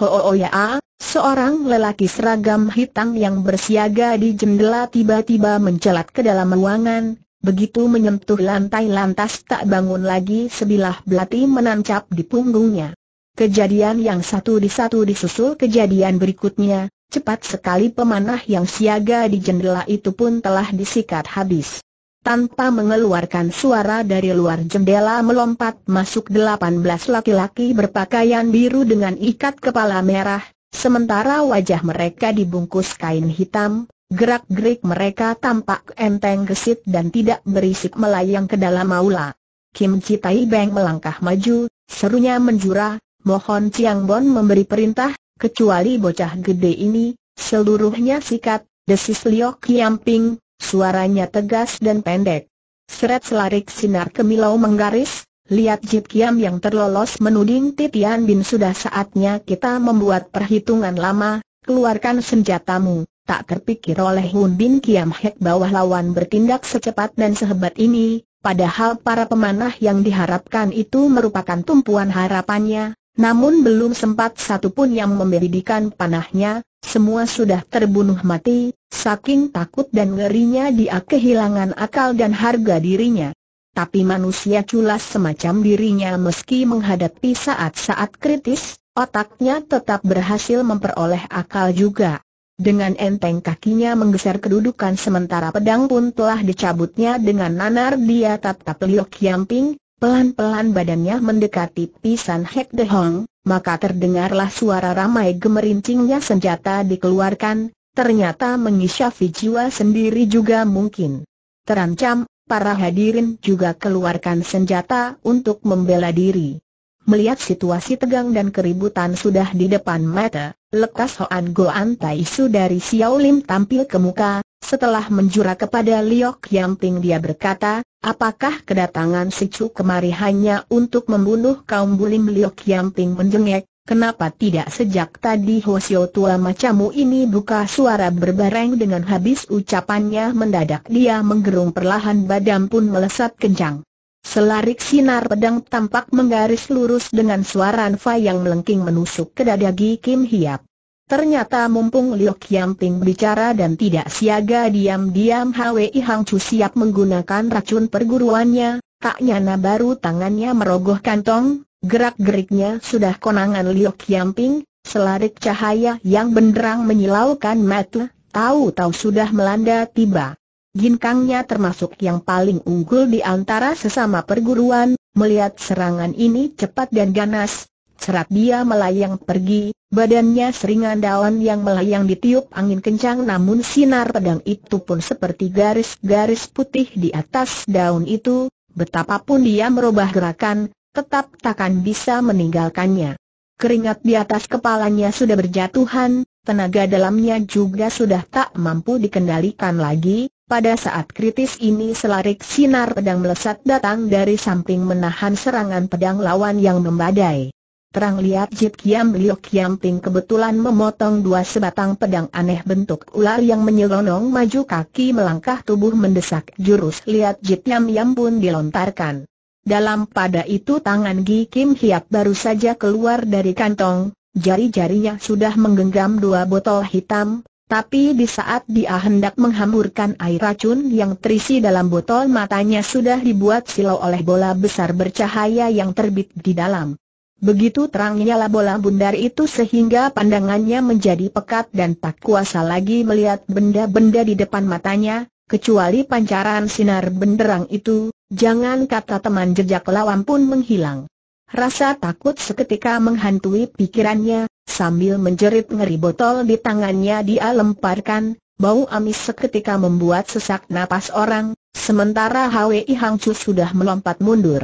Ho Ya, seorang lelaki seragam hitam yang bersiaga di jendela tiba-tiba mencelat ke dalam ruangan, begitu menyentuh lantai lantas tak bangun lagi sebilah belati menancap di punggungnya. Kejadian yang satu di satu disusul kejadian berikutnya, cepat sekali pemanah yang siaga di jendela itu pun telah disikat habis tanpa mengeluarkan suara dari luar jendela melompat masuk delapan belas laki-laki berpakaian biru dengan ikat kepala merah, sementara wajah mereka dibungkus kain hitam, gerak-gerik mereka tampak enteng gesit dan tidak berisik melayang ke dalam aula. Kim Chitai Beng melangkah maju, serunya menjura, mohon Chiang Bon memberi perintah, kecuali bocah gede ini, seluruhnya sikat, desis Liok Kiamping, Suaranya tegas dan pendek. Seret selarik sinar kemilau menggaris, lihat Jip Kiam yang terlolos menuding Titian Bin sudah saatnya kita membuat perhitungan lama, keluarkan senjatamu. Tak terpikir oleh Hun Bin Kiam Hek bahwa lawan bertindak secepat dan sehebat ini, padahal para pemanah yang diharapkan itu merupakan tumpuan harapannya, namun belum sempat satupun yang membidikan panahnya, semua sudah terbunuh mati, saking takut dan ngerinya dia kehilangan akal dan harga dirinya. Tapi manusia culas semacam dirinya meski menghadapi saat-saat kritis, otaknya tetap berhasil memperoleh akal juga. Dengan enteng kakinya menggeser kedudukan sementara pedang pun telah dicabutnya dengan nanar dia tetap peluk yamping, pelan-pelan badannya mendekati pisan Hek De Hong, maka terdengarlah suara ramai gemerincingnya senjata dikeluarkan, ternyata mengisyafi jiwa sendiri juga mungkin. Terancam, para hadirin juga keluarkan senjata untuk membela diri. Melihat situasi tegang dan keributan sudah di depan mata, lekas Hoan Goan Taisu dari Xiao Lim tampil ke muka, setelah menjura kepada Liok Yamping dia berkata, apakah kedatangan si Chu kemari hanya untuk membunuh kaum bulim Liok Yamping menjengek, kenapa tidak sejak tadi Hosio tua macamu ini buka suara berbareng dengan habis ucapannya mendadak dia menggerung perlahan badan pun melesat kencang. Selarik sinar pedang tampak menggaris lurus dengan suara Nfa yang melengking menusuk ke dada Gi Kim Hiap. Ternyata mumpung Liu Qiangping bicara dan tidak siaga diam-diam Hwi Hang Chu siap menggunakan racun perguruannya, tak nyana baru tangannya merogoh kantong, gerak-geriknya sudah konangan Liu Qiangping, selarik cahaya yang benderang menyilaukan mata, tahu-tahu sudah melanda tiba. Ginkangnya termasuk yang paling unggul di antara sesama perguruan, melihat serangan ini cepat dan ganas, serat dia melayang pergi, Badannya seringan daun yang melayang ditiup angin kencang namun sinar pedang itu pun seperti garis-garis putih di atas daun itu, betapapun dia merubah gerakan, tetap takkan bisa meninggalkannya. Keringat di atas kepalanya sudah berjatuhan, tenaga dalamnya juga sudah tak mampu dikendalikan lagi, pada saat kritis ini selarik sinar pedang melesat datang dari samping menahan serangan pedang lawan yang membadai. Terang lihat Jit Kiam Liu Kiam ting kebetulan memotong dua sebatang pedang aneh bentuk ular yang menyelonong. maju kaki melangkah tubuh mendesak jurus lihat Jit Kiam Yam pun dilontarkan. Dalam pada itu tangan Gi Kim Hiap baru saja keluar dari kantong, jari-jarinya sudah menggenggam dua botol hitam, tapi di saat dia hendak menghamburkan air racun yang terisi dalam botol matanya sudah dibuat silau oleh bola besar bercahaya yang terbit di dalam. Begitu terangnya bola bundar itu sehingga pandangannya menjadi pekat dan tak kuasa lagi melihat benda-benda di depan matanya, kecuali pancaran sinar benderang itu, jangan kata teman jejak lawan pun menghilang. Rasa takut seketika menghantui pikirannya, sambil menjerit ngeri botol di tangannya dia lemparkan, bau amis seketika membuat sesak napas orang, sementara Hwi Hang Chu sudah melompat mundur.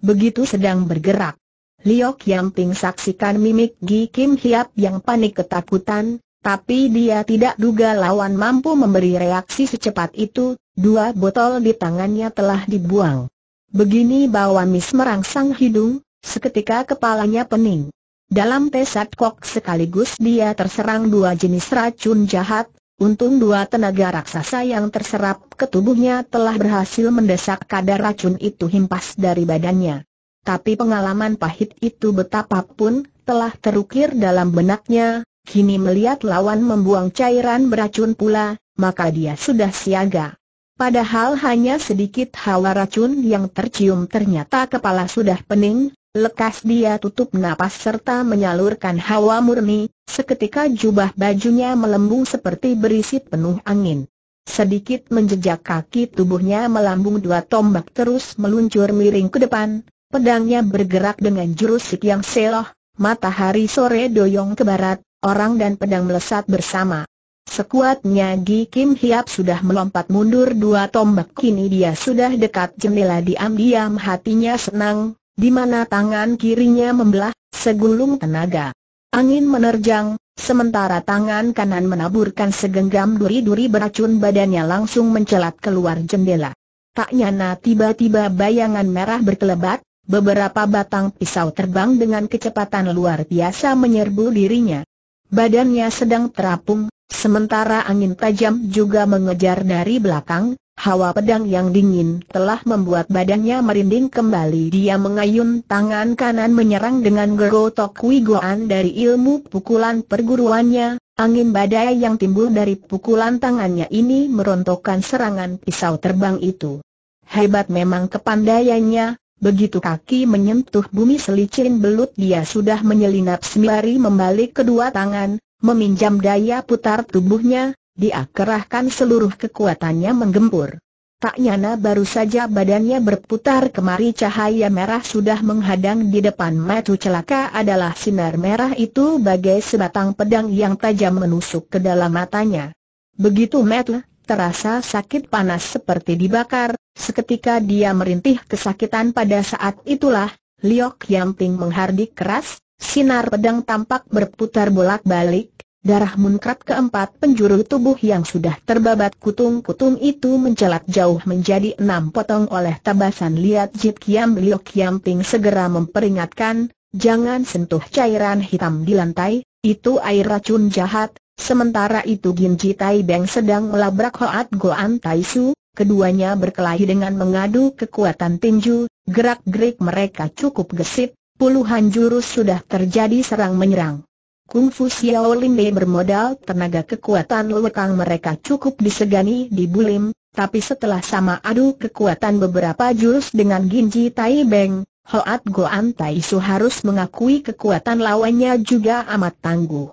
Begitu sedang bergerak. Liok Ping saksikan mimik Gi Kim Hiap yang panik ketakutan, tapi dia tidak duga lawan mampu memberi reaksi secepat itu, dua botol di tangannya telah dibuang. Begini mis merangsang hidung, seketika kepalanya pening. Dalam pesat kok sekaligus dia terserang dua jenis racun jahat, untung dua tenaga raksasa yang terserap ke tubuhnya telah berhasil mendesak kadar racun itu himpas dari badannya tapi pengalaman pahit itu betapapun telah terukir dalam benaknya, kini melihat lawan membuang cairan beracun pula, maka dia sudah siaga. Padahal hanya sedikit hawa racun yang tercium ternyata kepala sudah pening, lekas dia tutup napas serta menyalurkan hawa murni, seketika jubah bajunya melembung seperti berisi penuh angin. Sedikit menjejak kaki tubuhnya melambung dua tombak terus meluncur miring ke depan, Pedangnya bergerak dengan jurusik yang seloh, matahari sore doyong ke barat, orang dan pedang melesat bersama. Sekuatnya Gi Kim Hiap sudah melompat mundur dua tombak kini dia sudah dekat jendela diam-diam hatinya senang, di mana tangan kirinya membelah, segulung tenaga. Angin menerjang, sementara tangan kanan menaburkan segenggam duri-duri beracun badannya langsung mencelat keluar jendela. Tak nyana tiba-tiba bayangan merah berkelebat, Beberapa batang pisau terbang dengan kecepatan luar biasa menyerbu dirinya. Badannya sedang terapung, sementara angin tajam juga mengejar dari belakang, hawa pedang yang dingin telah membuat badannya merinding kembali. Dia mengayun tangan kanan menyerang dengan gerotok wigoan dari ilmu pukulan perguruannya, angin badai yang timbul dari pukulan tangannya ini merontokkan serangan pisau terbang itu. Hebat memang kepandaiannya, Begitu kaki menyentuh bumi selicin belut dia sudah menyelinap sembari membalik kedua tangan, meminjam daya putar tubuhnya, dia kerahkan seluruh kekuatannya menggempur. Tak nyana baru saja badannya berputar kemari cahaya merah sudah menghadang di depan matu celaka adalah sinar merah itu bagai sebatang pedang yang tajam menusuk ke dalam matanya. Begitu mata, terasa sakit panas seperti dibakar, Seketika dia merintih kesakitan pada saat itulah, Liok Yamping menghardik keras, sinar pedang tampak berputar bolak-balik, darah munkrat keempat penjuru tubuh yang sudah terbabat kutung-kutung itu mencelat jauh menjadi enam potong oleh tabasan liat Jip Kiam Liok Yamping segera memperingatkan, jangan sentuh cairan hitam di lantai, itu air racun jahat, Sementara itu Ji Tai Beng sedang melabrak Hoat Goan Tai Su, keduanya berkelahi dengan mengadu kekuatan tinju, gerak-gerik mereka cukup gesit, puluhan jurus sudah terjadi serang-menyerang. Kung Fu Xiao Lin Mei bermodal tenaga kekuatan lekang mereka cukup disegani di Bulim, tapi setelah sama adu kekuatan beberapa jurus dengan Ginji Tai Beng, Hoat Goan Tai Su harus mengakui kekuatan lawannya juga amat tangguh.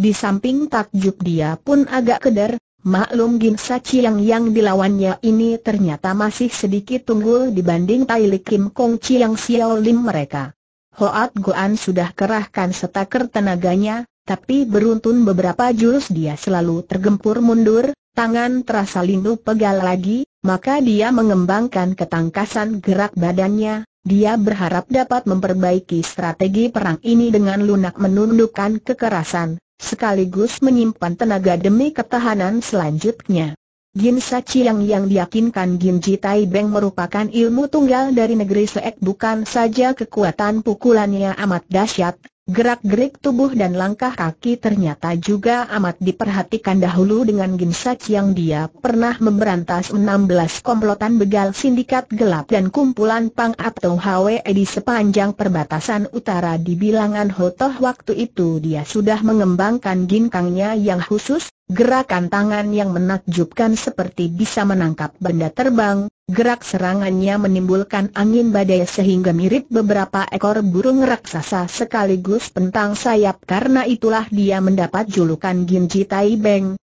Di samping takjub dia pun agak keder, Maklum Gim Sachiang yang dilawannya ini ternyata masih sedikit tunggul dibanding Tai Li Kim Kong Chiang Xiao Lim mereka. Hoat Goan sudah kerahkan setaker tenaganya, tapi beruntun beberapa jurus dia selalu tergempur mundur, tangan terasa lindu pegal lagi, maka dia mengembangkan ketangkasan gerak badannya, dia berharap dapat memperbaiki strategi perang ini dengan lunak menundukkan kekerasan, sekaligus menyimpan tenaga demi ketahanan selanjutnya. Gin Sachiang yang diyakinkan Gin Jitai Beng merupakan ilmu tunggal dari negeri Seek bukan saja kekuatan pukulannya amat dahsyat, Gerak-gerik tubuh dan langkah kaki ternyata juga amat diperhatikan dahulu dengan Ginsak yang dia pernah memberantas 16 komplotan begal sindikat gelap dan kumpulan Pang atau HWE di sepanjang perbatasan utara di bilangan Hotoh waktu itu dia sudah mengembangkan ginkangnya yang khusus, Gerakan tangan yang menakjubkan seperti bisa menangkap benda terbang, gerak serangannya menimbulkan angin badai sehingga mirip beberapa ekor burung raksasa sekaligus pentang sayap karena itulah dia mendapat julukan Ginji Tai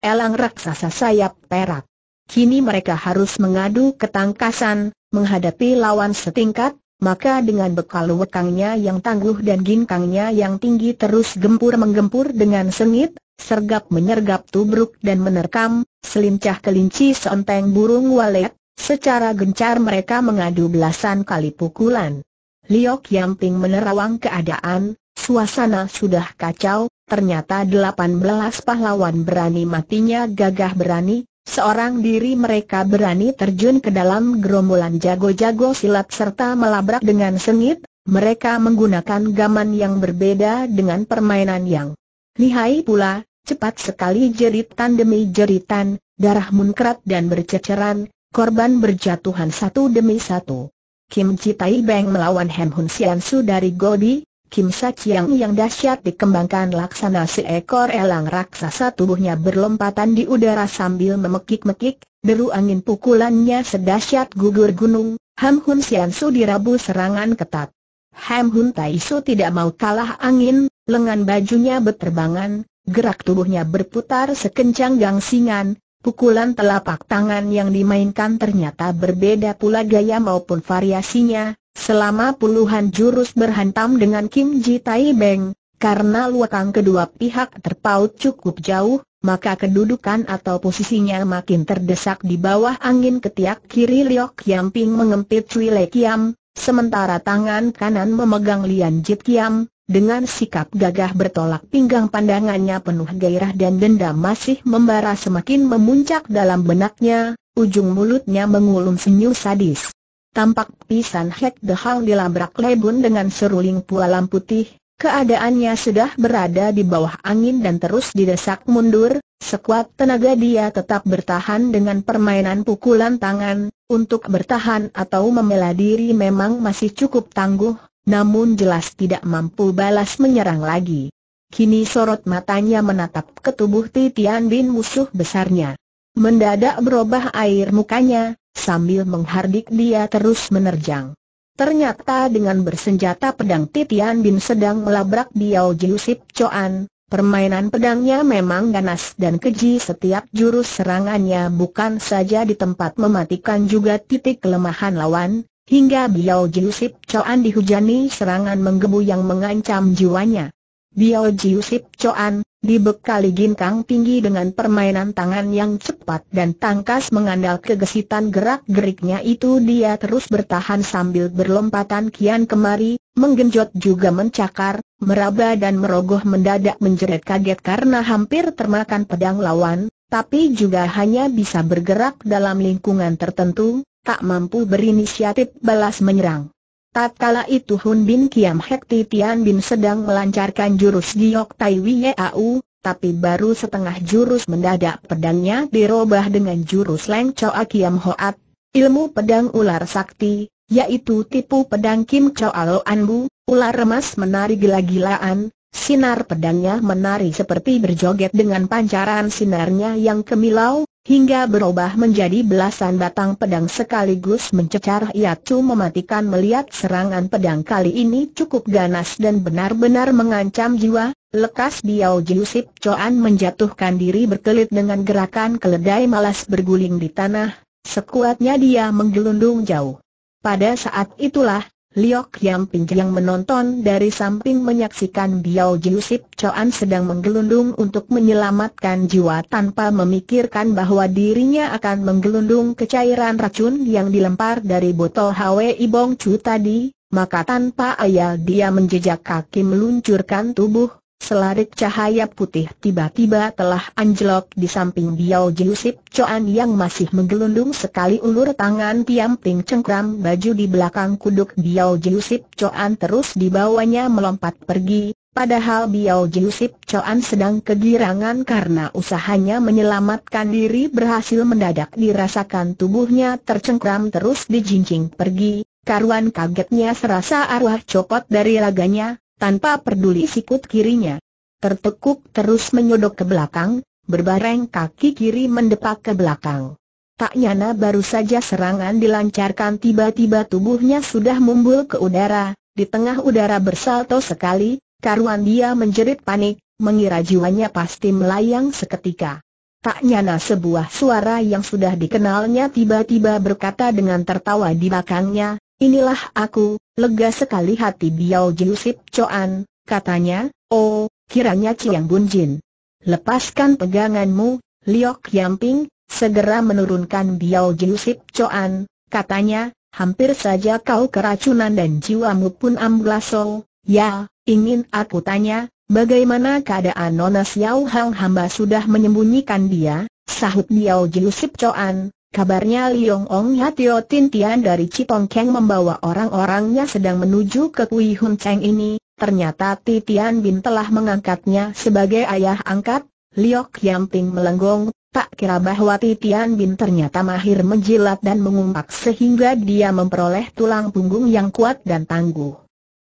elang raksasa sayap perak. Kini mereka harus mengadu ketangkasan, menghadapi lawan setingkat, maka dengan bekal wekangnya yang tangguh dan ginkangnya yang tinggi terus gempur menggempur dengan sengit, sergap menyergap tubruk dan menerkam, selincah kelinci seonteng burung walet, secara gencar mereka mengadu belasan kali pukulan. Liok Yamping menerawang keadaan, suasana sudah kacau, ternyata delapan belas pahlawan berani matinya gagah berani, seorang diri mereka berani terjun ke dalam gerombolan jago-jago silat serta melabrak dengan sengit, mereka menggunakan gaman yang berbeda dengan permainan yang Lihai pula, cepat sekali jeritan demi jeritan, darah munkrat dan berceceran, korban berjatuhan satu demi satu. Kim Chitai Beng melawan Hem Hun Sian dari Godi, Kim Sachiang yang dahsyat dikembangkan laksana seekor elang raksasa tubuhnya berlompatan di udara sambil memekik-mekik, deru angin pukulannya sedahsyat gugur gunung, Ham Hun Sian Su dirabu serangan ketat. Ham Hun Taisu tidak mau kalah angin, lengan bajunya berterbangan, gerak tubuhnya berputar sekencang gangsingan, pukulan telapak tangan yang dimainkan ternyata berbeda pula gaya maupun variasinya, selama puluhan jurus berhantam dengan Kim Ji Tai Beng, karena luakan kedua pihak terpaut cukup jauh, maka kedudukan atau posisinya makin terdesak di bawah angin ketiak kiri Liok Yamping mengempit Cui Le Kiam, Sementara tangan kanan memegang Lian Jit Kiam, dengan sikap gagah bertolak pinggang pandangannya penuh gairah dan dendam masih membara semakin memuncak dalam benaknya, ujung mulutnya mengulum senyum sadis. Tampak pisan Hek Hang dilabrak lebun dengan seruling pualam putih, keadaannya sudah berada di bawah angin dan terus didesak mundur, Sekuat tenaga dia tetap bertahan dengan permainan pukulan tangan, untuk bertahan atau membela diri memang masih cukup tangguh, namun jelas tidak mampu balas menyerang lagi. Kini sorot matanya menatap ke tubuh Titian Bin musuh besarnya. Mendadak berubah air mukanya, sambil menghardik dia terus menerjang. Ternyata dengan bersenjata pedang Titian Bin sedang melabrak Biao Sip Choan, Permainan pedangnya memang ganas dan keji setiap jurus serangannya bukan saja di tempat mematikan juga titik kelemahan lawan, hingga Biao Jiusip Choan dihujani serangan menggebu yang mengancam jiwanya. Biao Jiu Sip Choan, dibekali ginkang tinggi dengan permainan tangan yang cepat dan tangkas mengandal kegesitan gerak-geriknya itu dia terus bertahan sambil berlompatan kian kemari, menggenjot juga mencakar, meraba dan merogoh mendadak menjerit kaget karena hampir termakan pedang lawan, tapi juga hanya bisa bergerak dalam lingkungan tertentu, tak mampu berinisiatif balas menyerang. Tatkala itu Hun Bin Kiam Hek Tian Bin sedang melancarkan jurus Giok Tai Au, tapi baru setengah jurus mendadak pedangnya dirobah dengan jurus Leng Choa Kiam Hoat, ilmu pedang ular sakti, yaitu tipu pedang Kim Choa Lo Anbu, ular remas menari gila-gilaan, sinar pedangnya menari seperti berjoget dengan pancaran sinarnya yang kemilau, hingga berubah menjadi belasan batang pedang sekaligus mencecar Yatu mematikan melihat serangan pedang kali ini cukup ganas dan benar-benar mengancam jiwa, lekas Biao Jiusip Coan menjatuhkan diri berkelit dengan gerakan keledai malas berguling di tanah, sekuatnya dia menggelundung jauh. Pada saat itulah, Liok yang Ping yang menonton dari samping menyaksikan Biao Jiusip Choan sedang menggelundung untuk menyelamatkan jiwa tanpa memikirkan bahwa dirinya akan menggelundung ke cairan racun yang dilempar dari botol Hwi Ibong Chu tadi, maka tanpa ayal dia menjejak kaki meluncurkan tubuh, Selarik cahaya putih tiba-tiba telah anjlok di samping Biao Jiusip Choan yang masih menggelundung sekali ulur tangan Tiam Ting cengkram baju di belakang kuduk Biao Jiusip Choan terus dibawanya melompat pergi, padahal Biao Jiusip Choan sedang kegirangan karena usahanya menyelamatkan diri berhasil mendadak dirasakan tubuhnya tercengkram terus dijinjing pergi, karuan kagetnya serasa arwah copot dari raganya, tanpa peduli sikut kirinya. Tertekuk terus menyodok ke belakang, berbareng kaki kiri mendepak ke belakang. Tak nyana baru saja serangan dilancarkan tiba-tiba tubuhnya sudah mumbul ke udara, di tengah udara bersalto sekali, karuan dia menjerit panik, mengira jiwanya pasti melayang seketika. Tak nyana sebuah suara yang sudah dikenalnya tiba-tiba berkata dengan tertawa di belakangnya, Inilah aku, lega sekali hati Biao Jiusip Coan, katanya, oh, kiranya Ciang Bun Jin. Lepaskan peganganmu, Liok Yamping, segera menurunkan Biao Jiusip Coan, katanya, hampir saja kau keracunan dan jiwamu pun amblaso, ya, ingin aku tanya, bagaimana keadaan Nona Xiao Hang hamba sudah menyembunyikan dia, sahut Biao Jiusip Coan. Kabarnya Liong Ong Hatio Tian dari Cipongkeng membawa orang-orangnya sedang menuju ke Kui Hun Cheng ini, ternyata Tian Bin telah mengangkatnya sebagai ayah angkat, Liok Yam Ting melenggong, tak kira bahwa Tian Bin ternyata mahir menjilat dan mengumpak sehingga dia memperoleh tulang punggung yang kuat dan tangguh.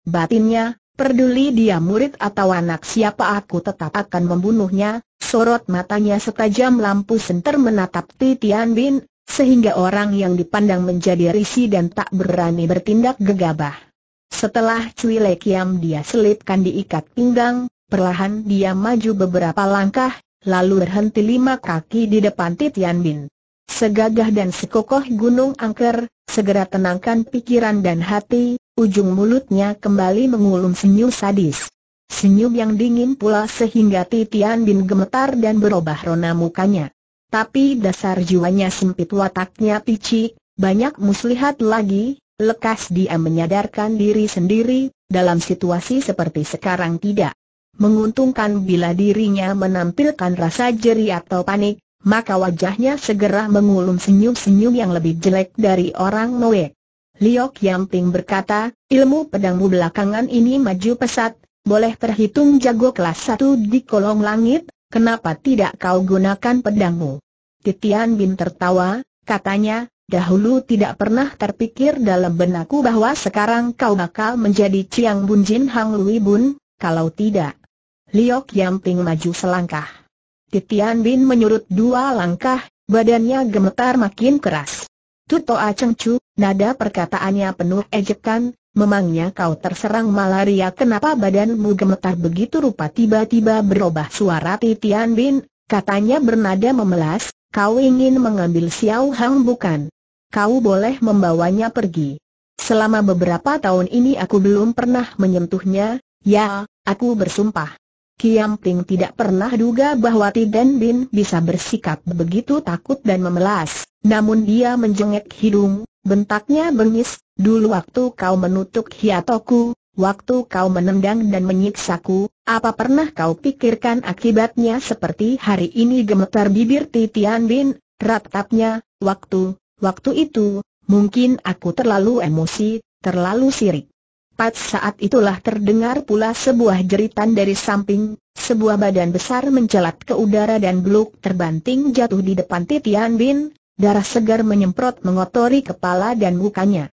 Batinnya, Peduli dia murid atau anak siapa aku tetap akan membunuhnya, sorot matanya setajam lampu senter menatap Tian Bin, sehingga orang yang dipandang menjadi risih dan tak berani bertindak gegabah. Setelah Cui Le Kiam dia selipkan diikat pinggang, perlahan dia maju beberapa langkah, lalu berhenti lima kaki di depan Titian Bin. Segagah dan sekokoh gunung angker, segera tenangkan pikiran dan hati, ujung mulutnya kembali mengulum senyum sadis. Senyum yang dingin pula sehingga Titian Bin gemetar dan berubah rona mukanya tapi dasar jiwanya sempit wataknya picik, banyak muslihat lagi, lekas dia menyadarkan diri sendiri, dalam situasi seperti sekarang tidak menguntungkan bila dirinya menampilkan rasa jeri atau panik, maka wajahnya segera mengulum senyum-senyum yang lebih jelek dari orang Noek. Liok Yamping berkata, ilmu pedangmu belakangan ini maju pesat, boleh terhitung jago kelas satu di kolong langit, kenapa tidak kau gunakan pedangmu? Titian Bin tertawa, katanya, dahulu tidak pernah terpikir dalam benakku bahwa sekarang kau bakal menjadi Ciang Bun Jin Hang Lui Bun, kalau tidak. Liok Yamping maju selangkah. Titian Bin menyurut dua langkah, badannya gemetar makin keras. Tuto Cheng Chu, nada perkataannya penuh ejekan, memangnya kau terserang malaria kenapa badanmu gemetar begitu rupa tiba-tiba berubah suara Titian Bin, katanya bernada memelas, Kau ingin mengambil Xiao Hang bukan? Kau boleh membawanya pergi. Selama beberapa tahun ini aku belum pernah menyentuhnya, ya, aku bersumpah. Kiam Ping tidak pernah duga bahwa Tiden Bin bisa bersikap begitu takut dan memelas, namun dia menjengek hidung, bentaknya bengis, dulu waktu kau menutup hiatoku, waktu kau menendang dan menyiksaku, apa pernah kau pikirkan akibatnya seperti hari ini gemetar bibir Titian Bin, ratapnya, waktu, waktu itu, mungkin aku terlalu emosi, terlalu sirik. Pat saat itulah terdengar pula sebuah jeritan dari samping, sebuah badan besar mencelat ke udara dan beluk terbanting jatuh di depan Titian Bin, darah segar menyemprot mengotori kepala dan mukanya.